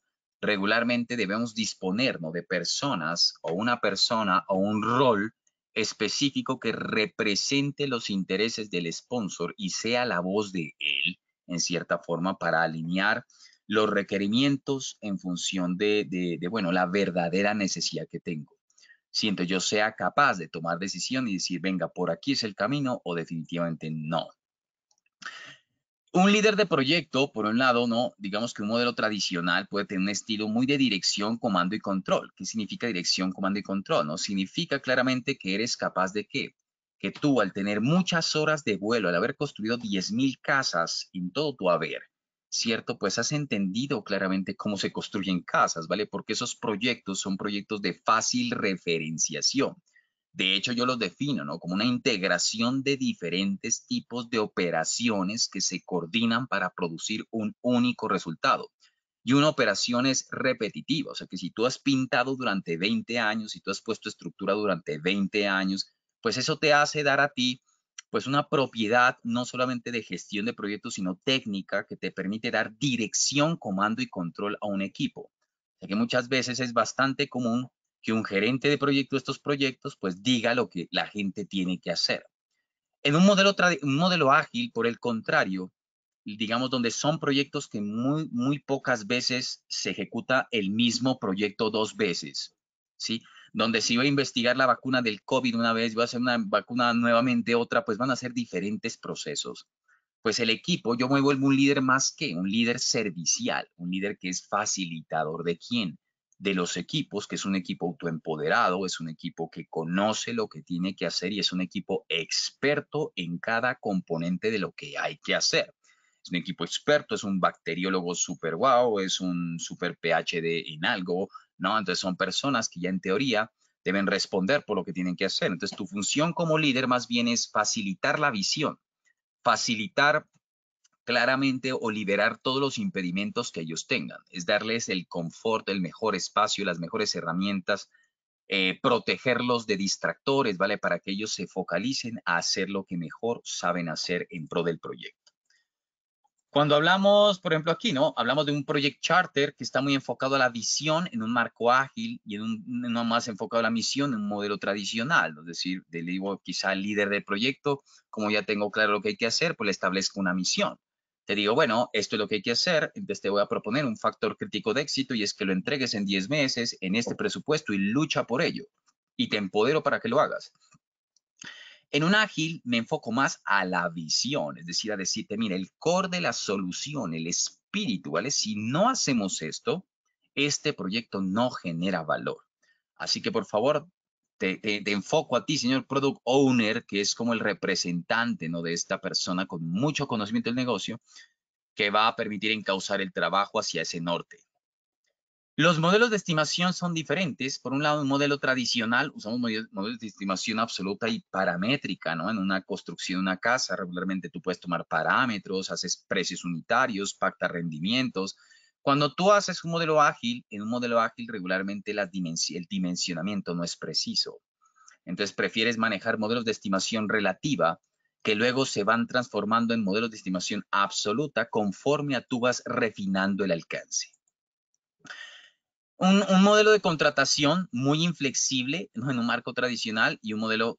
regularmente debemos disponernos de personas o una persona o un rol específico que represente los intereses del sponsor y sea la voz de él, en cierta forma, para alinear los requerimientos en función de, bueno, la verdadera necesidad que tengo. Siento yo sea capaz de tomar decisión y decir, venga, por aquí es el camino o definitivamente no un líder de proyecto, por un lado, no, digamos que un modelo tradicional puede tener un estilo muy de dirección, comando y control. ¿Qué significa dirección, comando y control? No significa claramente que eres capaz de qué? Que tú, al tener muchas horas de vuelo, al haber construido 10.000 casas en todo tu haber, ¿cierto? Pues has entendido claramente cómo se construyen casas, ¿vale? Porque esos proyectos son proyectos de fácil referenciación. De hecho, yo lo defino como una integración de diferentes tipos de operaciones que se coordinan para producir un único resultado. Y una operación es repetitiva, o sea que si tú has pintado durante 20 años, si tú has puesto estructura durante 20 años, pues eso te hace dar a ti pues una propiedad no solamente de gestión de proyectos, sino técnica que te permite dar dirección, comando y control a un equipo. O sea que muchas veces es bastante común que un gerente de proyecto de estos proyectos pues diga lo que la gente tiene que hacer. En un modelo, modelo ágil, por el contrario, digamos, donde son proyectos que muy, muy pocas veces se ejecuta el mismo proyecto dos veces, ¿sí? Donde si voy a investigar la vacuna del COVID una vez, voy a hacer una vacuna nuevamente otra, pues van a ser diferentes procesos. Pues el equipo, yo me vuelvo un líder más que, un líder servicial, un líder que es facilitador de quién, de los equipos, que es un equipo autoempoderado, es un equipo que conoce lo que tiene que hacer y es un equipo experto en cada componente de lo que hay que hacer. Es un equipo experto, es un bacteriólogo super guau, es un super PhD en algo, ¿no? Entonces son personas que ya en teoría deben responder por lo que tienen que hacer. Entonces tu función como líder más bien es facilitar la visión, facilitar claramente o liberar todos los impedimentos que ellos tengan. Es darles el confort, el mejor espacio, las mejores herramientas, eh, protegerlos de distractores, ¿vale? Para que ellos se focalicen a hacer lo que mejor saben hacer en pro del proyecto. Cuando hablamos, por ejemplo, aquí, ¿no? Hablamos de un project charter que está muy enfocado a la visión en un marco ágil y en un, no más enfocado a la misión en un modelo tradicional. Es decir, le digo quizá líder del proyecto, como ya tengo claro lo que hay que hacer, pues le establezco una misión te digo, bueno, esto es lo que hay que hacer, entonces te voy a proponer un factor crítico de éxito y es que lo entregues en 10 meses en este presupuesto y lucha por ello y te empodero para que lo hagas. En un ágil me enfoco más a la visión, es decir, a decirte, mira, el core de la solución, el espíritu, ¿vale? Si no hacemos esto, este proyecto no genera valor. Así que por favor, te, enfoco a ti, señor Product Owner, que es como el representante ¿no? de esta persona con mucho conocimiento del negocio, que va a permitir encauzar el trabajo hacia ese norte. Los modelos de estimación son diferentes. Por un lado, un modelo tradicional, usamos modelos de estimación absoluta y paramétrica, ¿no? En una construcción una casa, regularmente tú puedes tomar parámetros, haces precios unitarios, pacta rendimientos, cuando tú haces un modelo ágil, en un modelo ágil regularmente el dimensionamiento no es preciso. Entonces prefieres manejar modelos de estimación relativa que luego se van transformando en modelos de estimación absoluta conforme a tú vas refinando el alcance. Un, modelo de contratación muy inflexible en un marco tradicional y un modelo,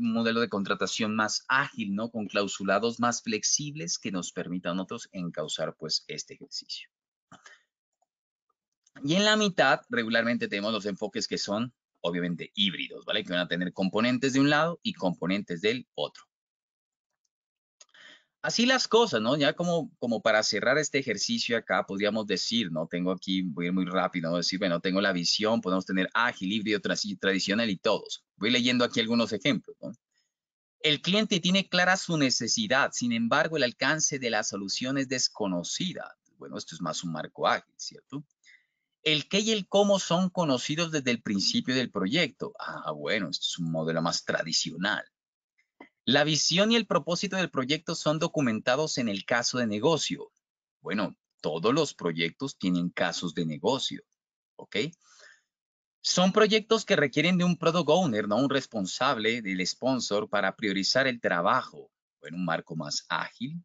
modelo de contratación más ágil, ¿no? con clausulados más flexibles que nos permitan a nosotros encauzar pues, este ejercicio. Y en la mitad, regularmente tenemos los enfoques que son, obviamente, híbridos, ¿vale? Que van a tener componentes de un lado y componentes del otro. Así las cosas, ¿no? Ya como, como para cerrar este ejercicio acá, podríamos decir, ¿no? Tengo aquí, voy a ir muy rápido, ¿no? decir, bueno, tengo la visión, podemos tener ágil, híbrido, tradicional y todos. Voy leyendo aquí algunos ejemplos, ¿no? El cliente tiene clara su necesidad, sin embargo, el alcance de la solución es desconocida. Bueno, esto es más un marco ágil, ¿cierto? El qué y el cómo son conocidos desde el principio del proyecto. Ah, bueno, esto es un modelo más tradicional. La visión y el propósito del proyecto son documentados en el caso de negocio. Bueno, todos los proyectos tienen casos de negocio, ¿ok? Son proyectos que requieren de un product owner, no un responsable del sponsor para priorizar el trabajo. o en un marco más ágil,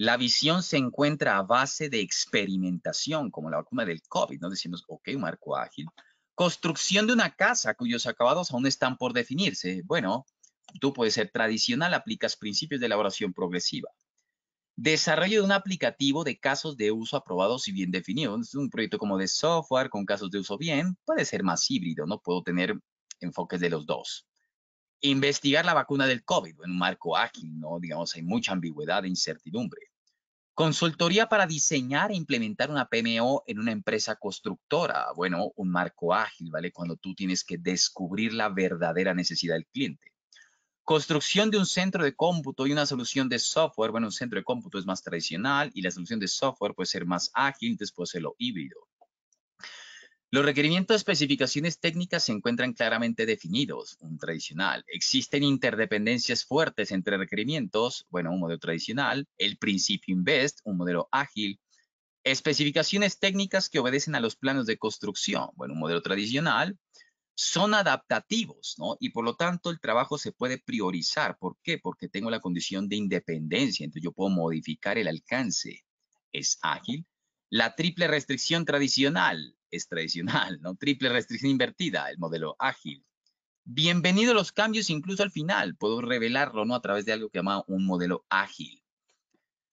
la visión se encuentra a base de experimentación, como la vacuna del COVID, ¿no? Decimos, ok, un marco ágil. Construcción de una casa cuyos acabados aún están por definirse. Bueno, tú puedes ser tradicional, aplicas principios de elaboración progresiva. Desarrollo de un aplicativo de casos de uso aprobados y bien definidos. un proyecto como de software con casos de uso bien. Puede ser más híbrido, ¿no? Puedo tener enfoques de los dos. Investigar la vacuna del COVID en un marco ágil, ¿no? Digamos, hay mucha ambigüedad e incertidumbre Consultoría para diseñar e implementar una PMO en una empresa constructora. Bueno, un marco ágil, ¿vale? Cuando tú tienes que descubrir la verdadera necesidad del cliente. Construcción de un centro de cómputo y una solución de software. Bueno, un centro de cómputo es más tradicional y la solución de software puede ser más ágil, entonces puede ser lo híbrido. Los requerimientos de especificaciones técnicas se encuentran claramente definidos, un tradicional. Existen interdependencias fuertes entre requerimientos, bueno, un modelo tradicional, el principio INVEST, un modelo ágil, especificaciones técnicas que obedecen a los planos de construcción, bueno, un modelo tradicional, son adaptativos, ¿no? Y por lo tanto el trabajo se puede priorizar. ¿Por qué? Porque tengo la condición de independencia, entonces yo puedo modificar el alcance. Es ágil. La triple restricción tradicional, es tradicional, ¿no? Triple restricción invertida, el modelo ágil. Bienvenidos los cambios incluso al final, puedo revelarlo, ¿no? A través de algo que llama un modelo ágil.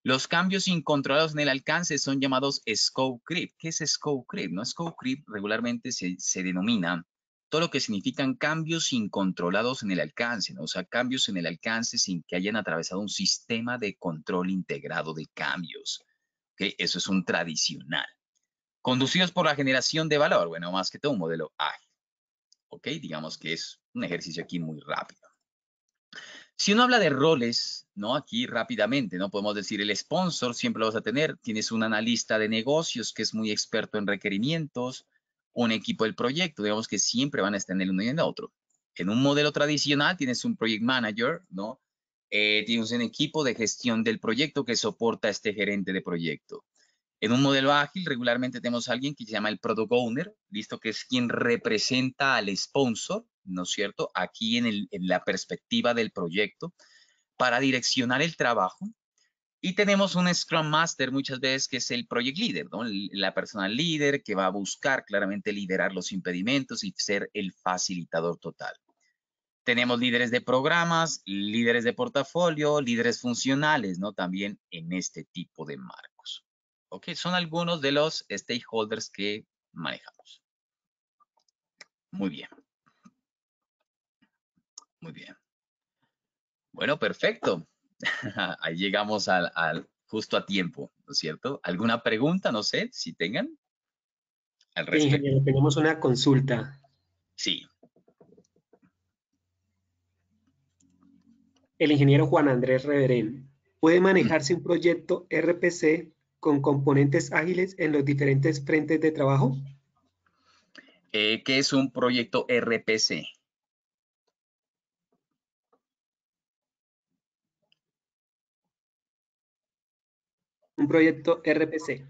Los cambios incontrolados en el alcance son llamados scope creep. ¿Qué es scope creep? No, scope creep regularmente se, se denomina todo lo que significan cambios incontrolados en el alcance, ¿no? o sea, cambios en el alcance sin que hayan atravesado un sistema de control integrado de cambios. ¿ok? Eso es un tradicional conducidos por la generación de valor, bueno, más que todo un modelo ágil. ¿Ok? Digamos que es un ejercicio aquí muy rápido. Si uno habla de roles, ¿no? Aquí rápidamente, ¿no? Podemos decir el sponsor, siempre lo vas a tener. Tienes un analista de negocios que es muy experto en requerimientos, un equipo del proyecto, digamos que siempre van a estar en el uno y en el otro. En un modelo tradicional tienes un project manager, ¿no? Eh, tienes un equipo de gestión del proyecto que soporta a este gerente de proyecto. En un modelo ágil regularmente tenemos a alguien que se llama el product owner, listo, que es quien representa al sponsor, ¿no es cierto? Aquí en, la perspectiva del proyecto para direccionar el trabajo. Y tenemos un Scrum Master muchas veces que es el Project Leader, ¿no? la persona líder que va a buscar claramente liderar los impedimentos y ser el facilitador total. Tenemos líderes de programas, líderes de portafolio, líderes funcionales, ¿no? También en este tipo de marca. Ok, son algunos de los stakeholders que manejamos. Muy bien. Muy bien. Bueno, perfecto. Ahí llegamos al, justo a tiempo, ¿no es cierto? ¿Alguna pregunta? No sé si tengan. Al Ingeniero, tenemos una consulta. Sí. El ingeniero Juan Andrés Reverén. ¿Puede manejarse un proyecto RPC con componentes ágiles en los diferentes frentes de trabajo? Eh, ¿Qué es un proyecto RPC? Un proyecto RPC.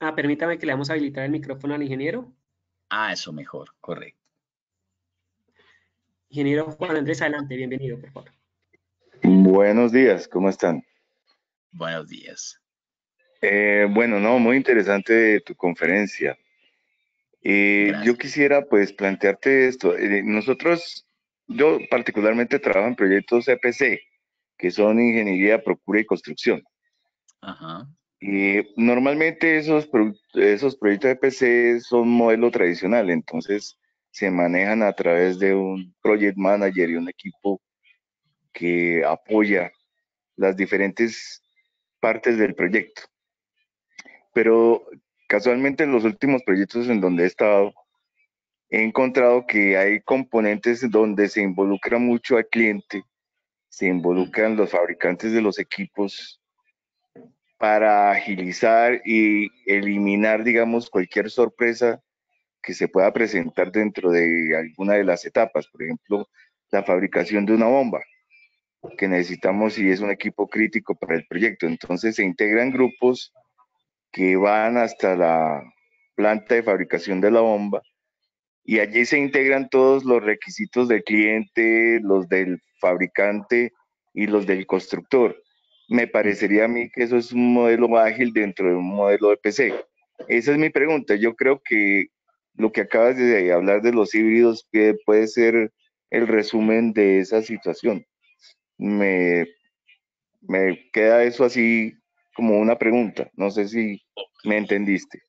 Ah, permítame que le vamos a habilitar el micrófono al ingeniero. Ah, eso mejor, correcto. Ingeniero Juan Andrés, adelante, bienvenido, por favor. Buenos días, ¿cómo están? Buenos días. Eh, bueno, no, muy interesante tu conferencia. Eh, yo quisiera pues plantearte esto. Eh, nosotros, yo particularmente trabajo en proyectos EPC, que son ingeniería, procura y construcción. Y normalmente esos, esos proyectos EPC son modelo tradicional, entonces se manejan a través de un project manager y un equipo que apoya las diferentes partes del proyecto pero casualmente en los últimos proyectos en donde he estado, he encontrado que hay componentes donde se involucra mucho al cliente, se involucran los fabricantes de los equipos para agilizar y eliminar, digamos, cualquier sorpresa que se pueda presentar dentro de alguna de las etapas, por ejemplo, la fabricación de una bomba que necesitamos y es un equipo crítico para el proyecto. Entonces se integran grupos que van hasta la planta de fabricación de la bomba y allí se integran todos los requisitos del cliente, los del fabricante y los del constructor. Me parecería a mí que eso es un modelo ágil dentro de un modelo de PC. Esa es mi pregunta. Yo creo que lo que acabas de hablar de los híbridos puede ser el resumen de esa situación. Me, me queda eso así como una pregunta. No sé si me entendiste.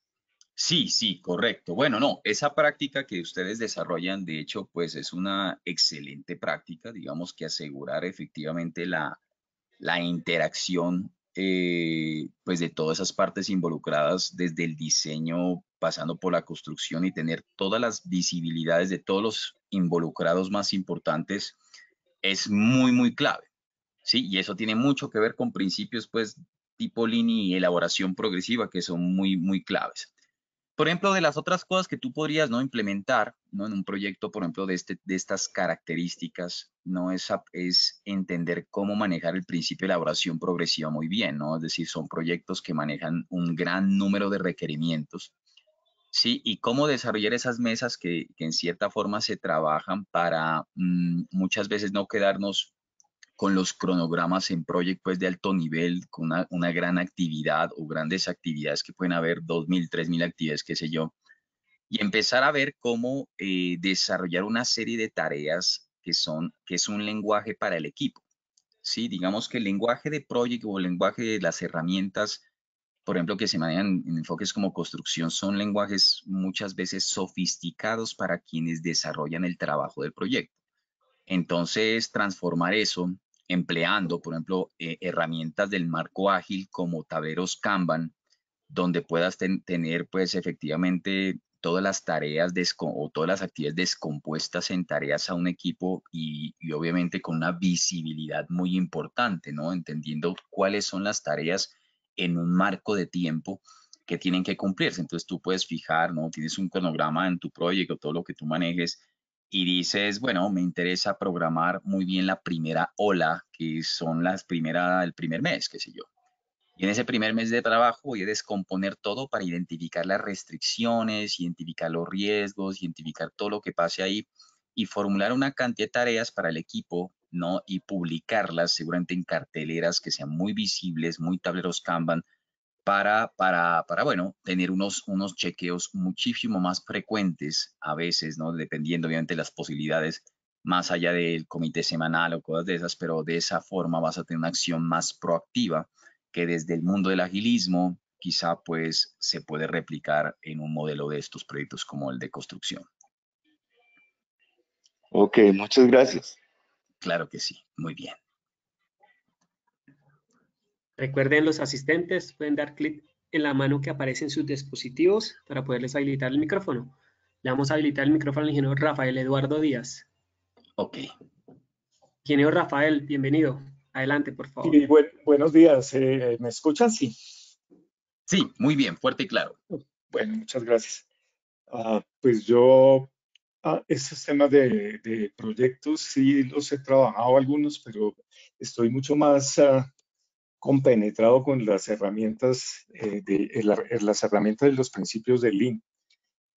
Sí, sí, correcto. Bueno, no, esa práctica que ustedes desarrollan, de hecho, pues es una excelente práctica, digamos que asegurar efectivamente la, la interacción eh, pues de todas esas partes involucradas desde el diseño pasando por la construcción y tener todas las visibilidades de todos los involucrados más importantes es muy muy clave sí y eso tiene mucho que ver con principios pues tipo y elaboración progresiva que son muy, muy claves. Por ejemplo, de las otras cosas que tú podrías ¿no? implementar ¿no? en un proyecto, por ejemplo, de, este, de estas características, ¿no? Es, es entender cómo manejar el principio de elaboración progresiva muy bien, ¿no? Es decir, son proyectos que manejan un gran número de requerimientos, ¿sí? Y cómo desarrollar esas mesas que, en cierta forma se trabajan para mm, muchas veces no quedarnos con los cronogramas en proyectos pues, de alto nivel, con una, una gran actividad o grandes actividades que pueden haber, 2.000, 3.000 actividades, qué sé yo, y empezar a ver cómo eh, desarrollar una serie de tareas que, son, que es un lenguaje para el equipo. ¿sí? Digamos que el lenguaje de Project o el lenguaje de las herramientas, por ejemplo, que se manejan en enfoques como construcción, son lenguajes muchas veces sofisticados para quienes desarrollan el trabajo del proyecto. Entonces, transformar eso empleando, por ejemplo, eh, herramientas del marco ágil como tableros Kanban, donde puedas tener, pues, efectivamente todas las tareas o todas las actividades descompuestas en tareas a un equipo y, y, obviamente con una visibilidad muy importante, ¿no? Entendiendo cuáles son las tareas en un marco de tiempo que tienen que cumplirse. Entonces tú puedes fijar, ¿no? Tienes un cronograma en tu proyecto, todo lo que tú manejes, y dices, bueno, me interesa programar muy bien la primera ola, que son las primeras, el primer mes, qué sé yo. Y en ese primer mes de trabajo voy a descomponer todo para identificar las restricciones, identificar los riesgos, identificar todo lo que pase ahí y formular una cantidad de tareas para el equipo, ¿no? Y publicarlas seguramente en carteleras que sean muy visibles, muy tableros Kanban, para, para, para bueno, tener unos, unos chequeos muchísimo más frecuentes a veces, ¿no? Dependiendo obviamente de las posibilidades más allá del comité semanal o cosas de esas, pero de esa forma vas a tener una acción más proactiva que desde el mundo del agilismo quizá pues se puede replicar en un modelo de estos proyectos como el de construcción. Ok, muchas gracias. Claro que sí, muy bien. Recuerden los asistentes, pueden dar clic en la mano que aparece en sus dispositivos para poderles habilitar el micrófono. Le vamos a habilitar el micrófono al ingeniero Rafael Eduardo Díaz. Ok. Ingeniero Rafael, bienvenido. Adelante, por favor. buenos días. Eh, eh, ¿Me escuchan? Sí. Sí, muy bien, fuerte y claro. Bueno, muchas gracias. Ah, pues yo ah, esos temas de, proyectos sí los he trabajado algunos, pero estoy mucho más ah, compenetrado con las herramientas, eh, de, eh, eh, las herramientas de los principios de Lean.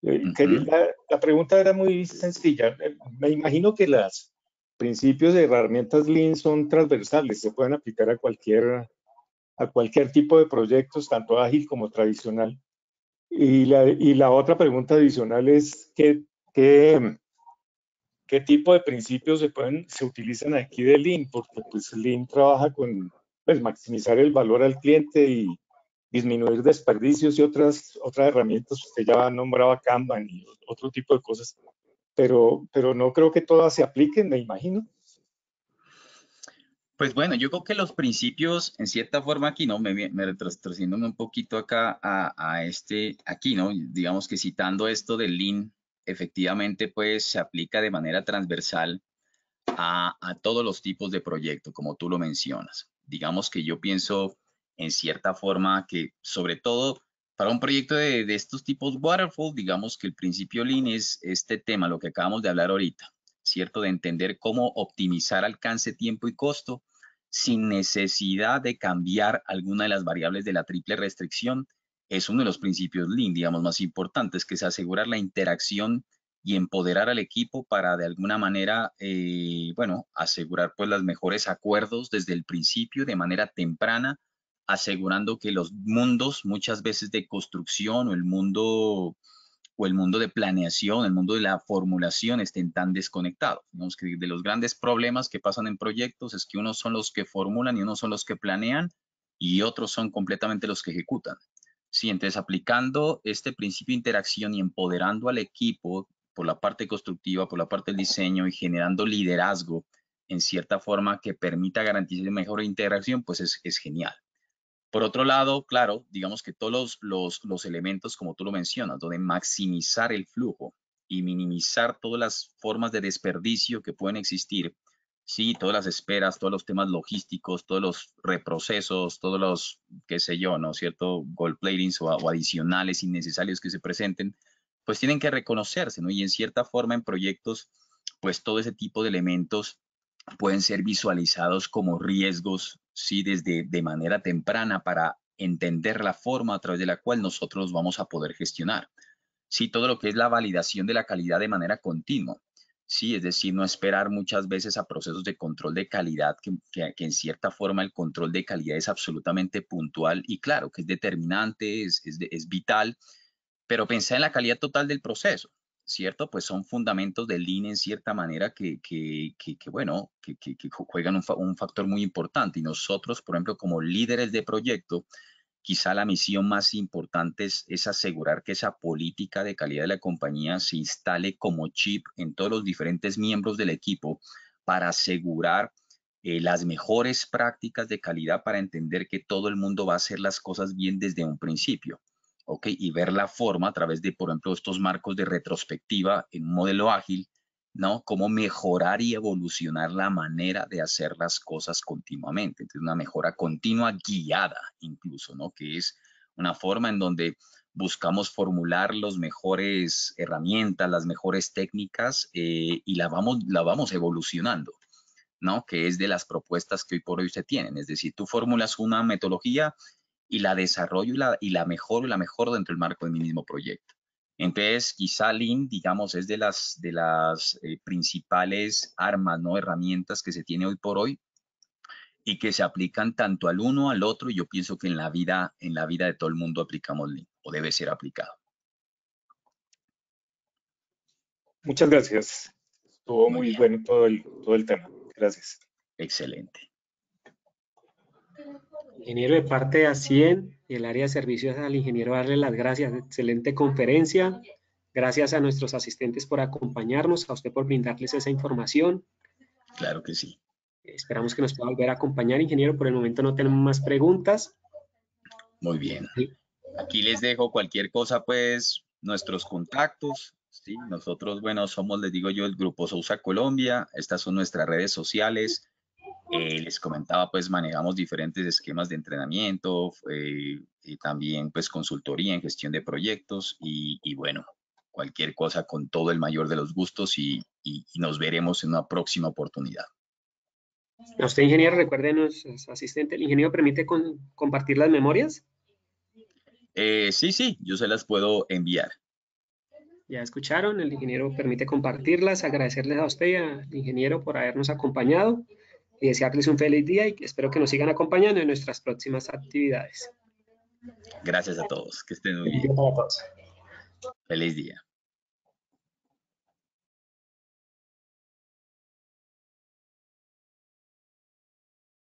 la, la, pregunta era muy sencilla. Me imagino que los principios de herramientas Lean son transversales, se pueden aplicar a cualquier, a cualquier tipo de proyectos, tanto ágil como tradicional. Y la, y la otra pregunta adicional es, ¿qué, qué, qué tipo de principios se, pueden, se utilizan aquí de Lean? Porque pues, Lean trabaja con pues, maximizar el valor al cliente y disminuir desperdicios y otras, otras herramientas. Usted pues, ya nombraba Kanban y otro tipo de cosas, pero, pero no creo que todas se apliquen, me imagino. Pues bueno, yo creo que los principios, en cierta forma, aquí, ¿no? Me, me un poquito acá a, a, este, aquí, ¿no? Digamos que citando esto del Lean, efectivamente, pues se aplica de manera transversal a, a todos los tipos de proyecto, como tú lo mencionas digamos que yo pienso en cierta forma que sobre todo para un proyecto de, de, estos tipos waterfall, digamos que el principio Lean es este tema, lo que acabamos de hablar ahorita, ¿cierto? De entender cómo optimizar alcance, tiempo y costo sin necesidad de cambiar alguna de las variables de la triple restricción. Es uno de los principios Lean, digamos, más importantes, que es asegurar la interacción y empoderar al equipo para de alguna manera, eh, bueno, asegurar pues los mejores acuerdos desde el principio de manera temprana, asegurando que los mundos muchas veces de construcción o el mundo o el mundo de planeación, el mundo de la formulación estén tan desconectados. que de los grandes problemas que pasan en proyectos es que unos son los que formulan y unos son los que planean y otros son completamente los que ejecutan. Sí, entonces aplicando este principio de interacción y empoderando al equipo por la parte constructiva, por la parte del diseño y generando liderazgo en cierta forma que permita garantizar mejor integración, pues es, genial. Por otro lado, claro, digamos que todos los, elementos, como tú lo mencionas, donde maximizar el flujo y minimizar todas las formas de desperdicio que pueden existir, sí, todas las esperas, todos los temas logísticos, todos los reprocesos, todos los, qué sé yo, ¿no es cierto?, gold platings o adicionales innecesarios que se presenten, pues tienen que reconocerse, ¿no? Y en cierta forma en proyectos, pues todo ese tipo de elementos pueden ser visualizados como riesgos, sí, desde de manera temprana para entender la forma a través de la cual nosotros vamos a poder gestionar. Sí, todo lo que es la validación de la calidad de manera continua. Sí, es decir, no esperar muchas veces a procesos de control de calidad, que, que, en cierta forma el control de calidad es absolutamente puntual y claro, que es determinante, es, es vital, pero pensé en la calidad total del proceso, ¿cierto? Pues son fundamentos del Lean en cierta manera que, bueno, que, juegan un, factor muy importante. Y nosotros, por ejemplo, como líderes de proyecto, quizá la misión más importante es, asegurar que esa política de calidad de la compañía se instale como chip en todos los diferentes miembros del equipo para asegurar eh, las mejores prácticas de calidad para entender que todo el mundo va a hacer las cosas bien desde un principio. Y ver la forma a través de, por ejemplo, estos marcos de retrospectiva en un modelo ágil, ¿no? Cómo mejorar y evolucionar la manera de hacer las cosas continuamente. Entonces, una mejora continua guiada incluso, ¿no? Que es una forma en donde buscamos formular las mejores herramientas, las mejores técnicas eh, y la vamos, la vamos evolucionando, ¿no? Que es de las propuestas que hoy por hoy se tienen. Es decir, tú formulas una metodología y la desarrollo y la, y la mejoro la mejor dentro del marco de mi mismo proyecto. Entonces, quizá Lean, digamos, es de las, de las eh, principales armas, ¿no? Herramientas que se tiene hoy por hoy y que se aplican tanto al uno, al otro, y yo pienso que en la vida, en la vida de todo el mundo aplicamos Lean, o debe ser aplicado. Muchas gracias. Estuvo muy, bueno todo el, todo el tema. Gracias. Excelente. Ingeniero de parte de ACIEN y el área de servicios al ingeniero darle las gracias. Excelente conferencia. Gracias a nuestros asistentes por acompañarnos, a usted por brindarles esa información. Claro que sí. Esperamos que nos pueda volver a acompañar, ingeniero. Por el momento no tenemos más preguntas. Muy bien. Aquí les dejo cualquier cosa, pues, nuestros contactos. ¿sí? Nosotros, bueno, somos, les digo yo, el Grupo Sousa Colombia. Estas son nuestras redes sociales. Eh, les comentaba, pues manejamos diferentes esquemas de entrenamiento eh, y también pues consultoría en gestión de proyectos y, bueno, cualquier cosa con todo el mayor de los gustos y, nos veremos en una próxima oportunidad. A usted, ingeniero, recuérdenos, asistente, ¿el ingeniero permite compartir las memorias? Eh, sí, sí, yo se las puedo enviar. Ya escucharon, el ingeniero permite compartirlas, agradecerles a usted, al ingeniero, por habernos acompañado y desearles un feliz día y espero que nos sigan acompañando en nuestras próximas actividades. Gracias a todos, que estén muy bien. Gracias todos. Feliz día.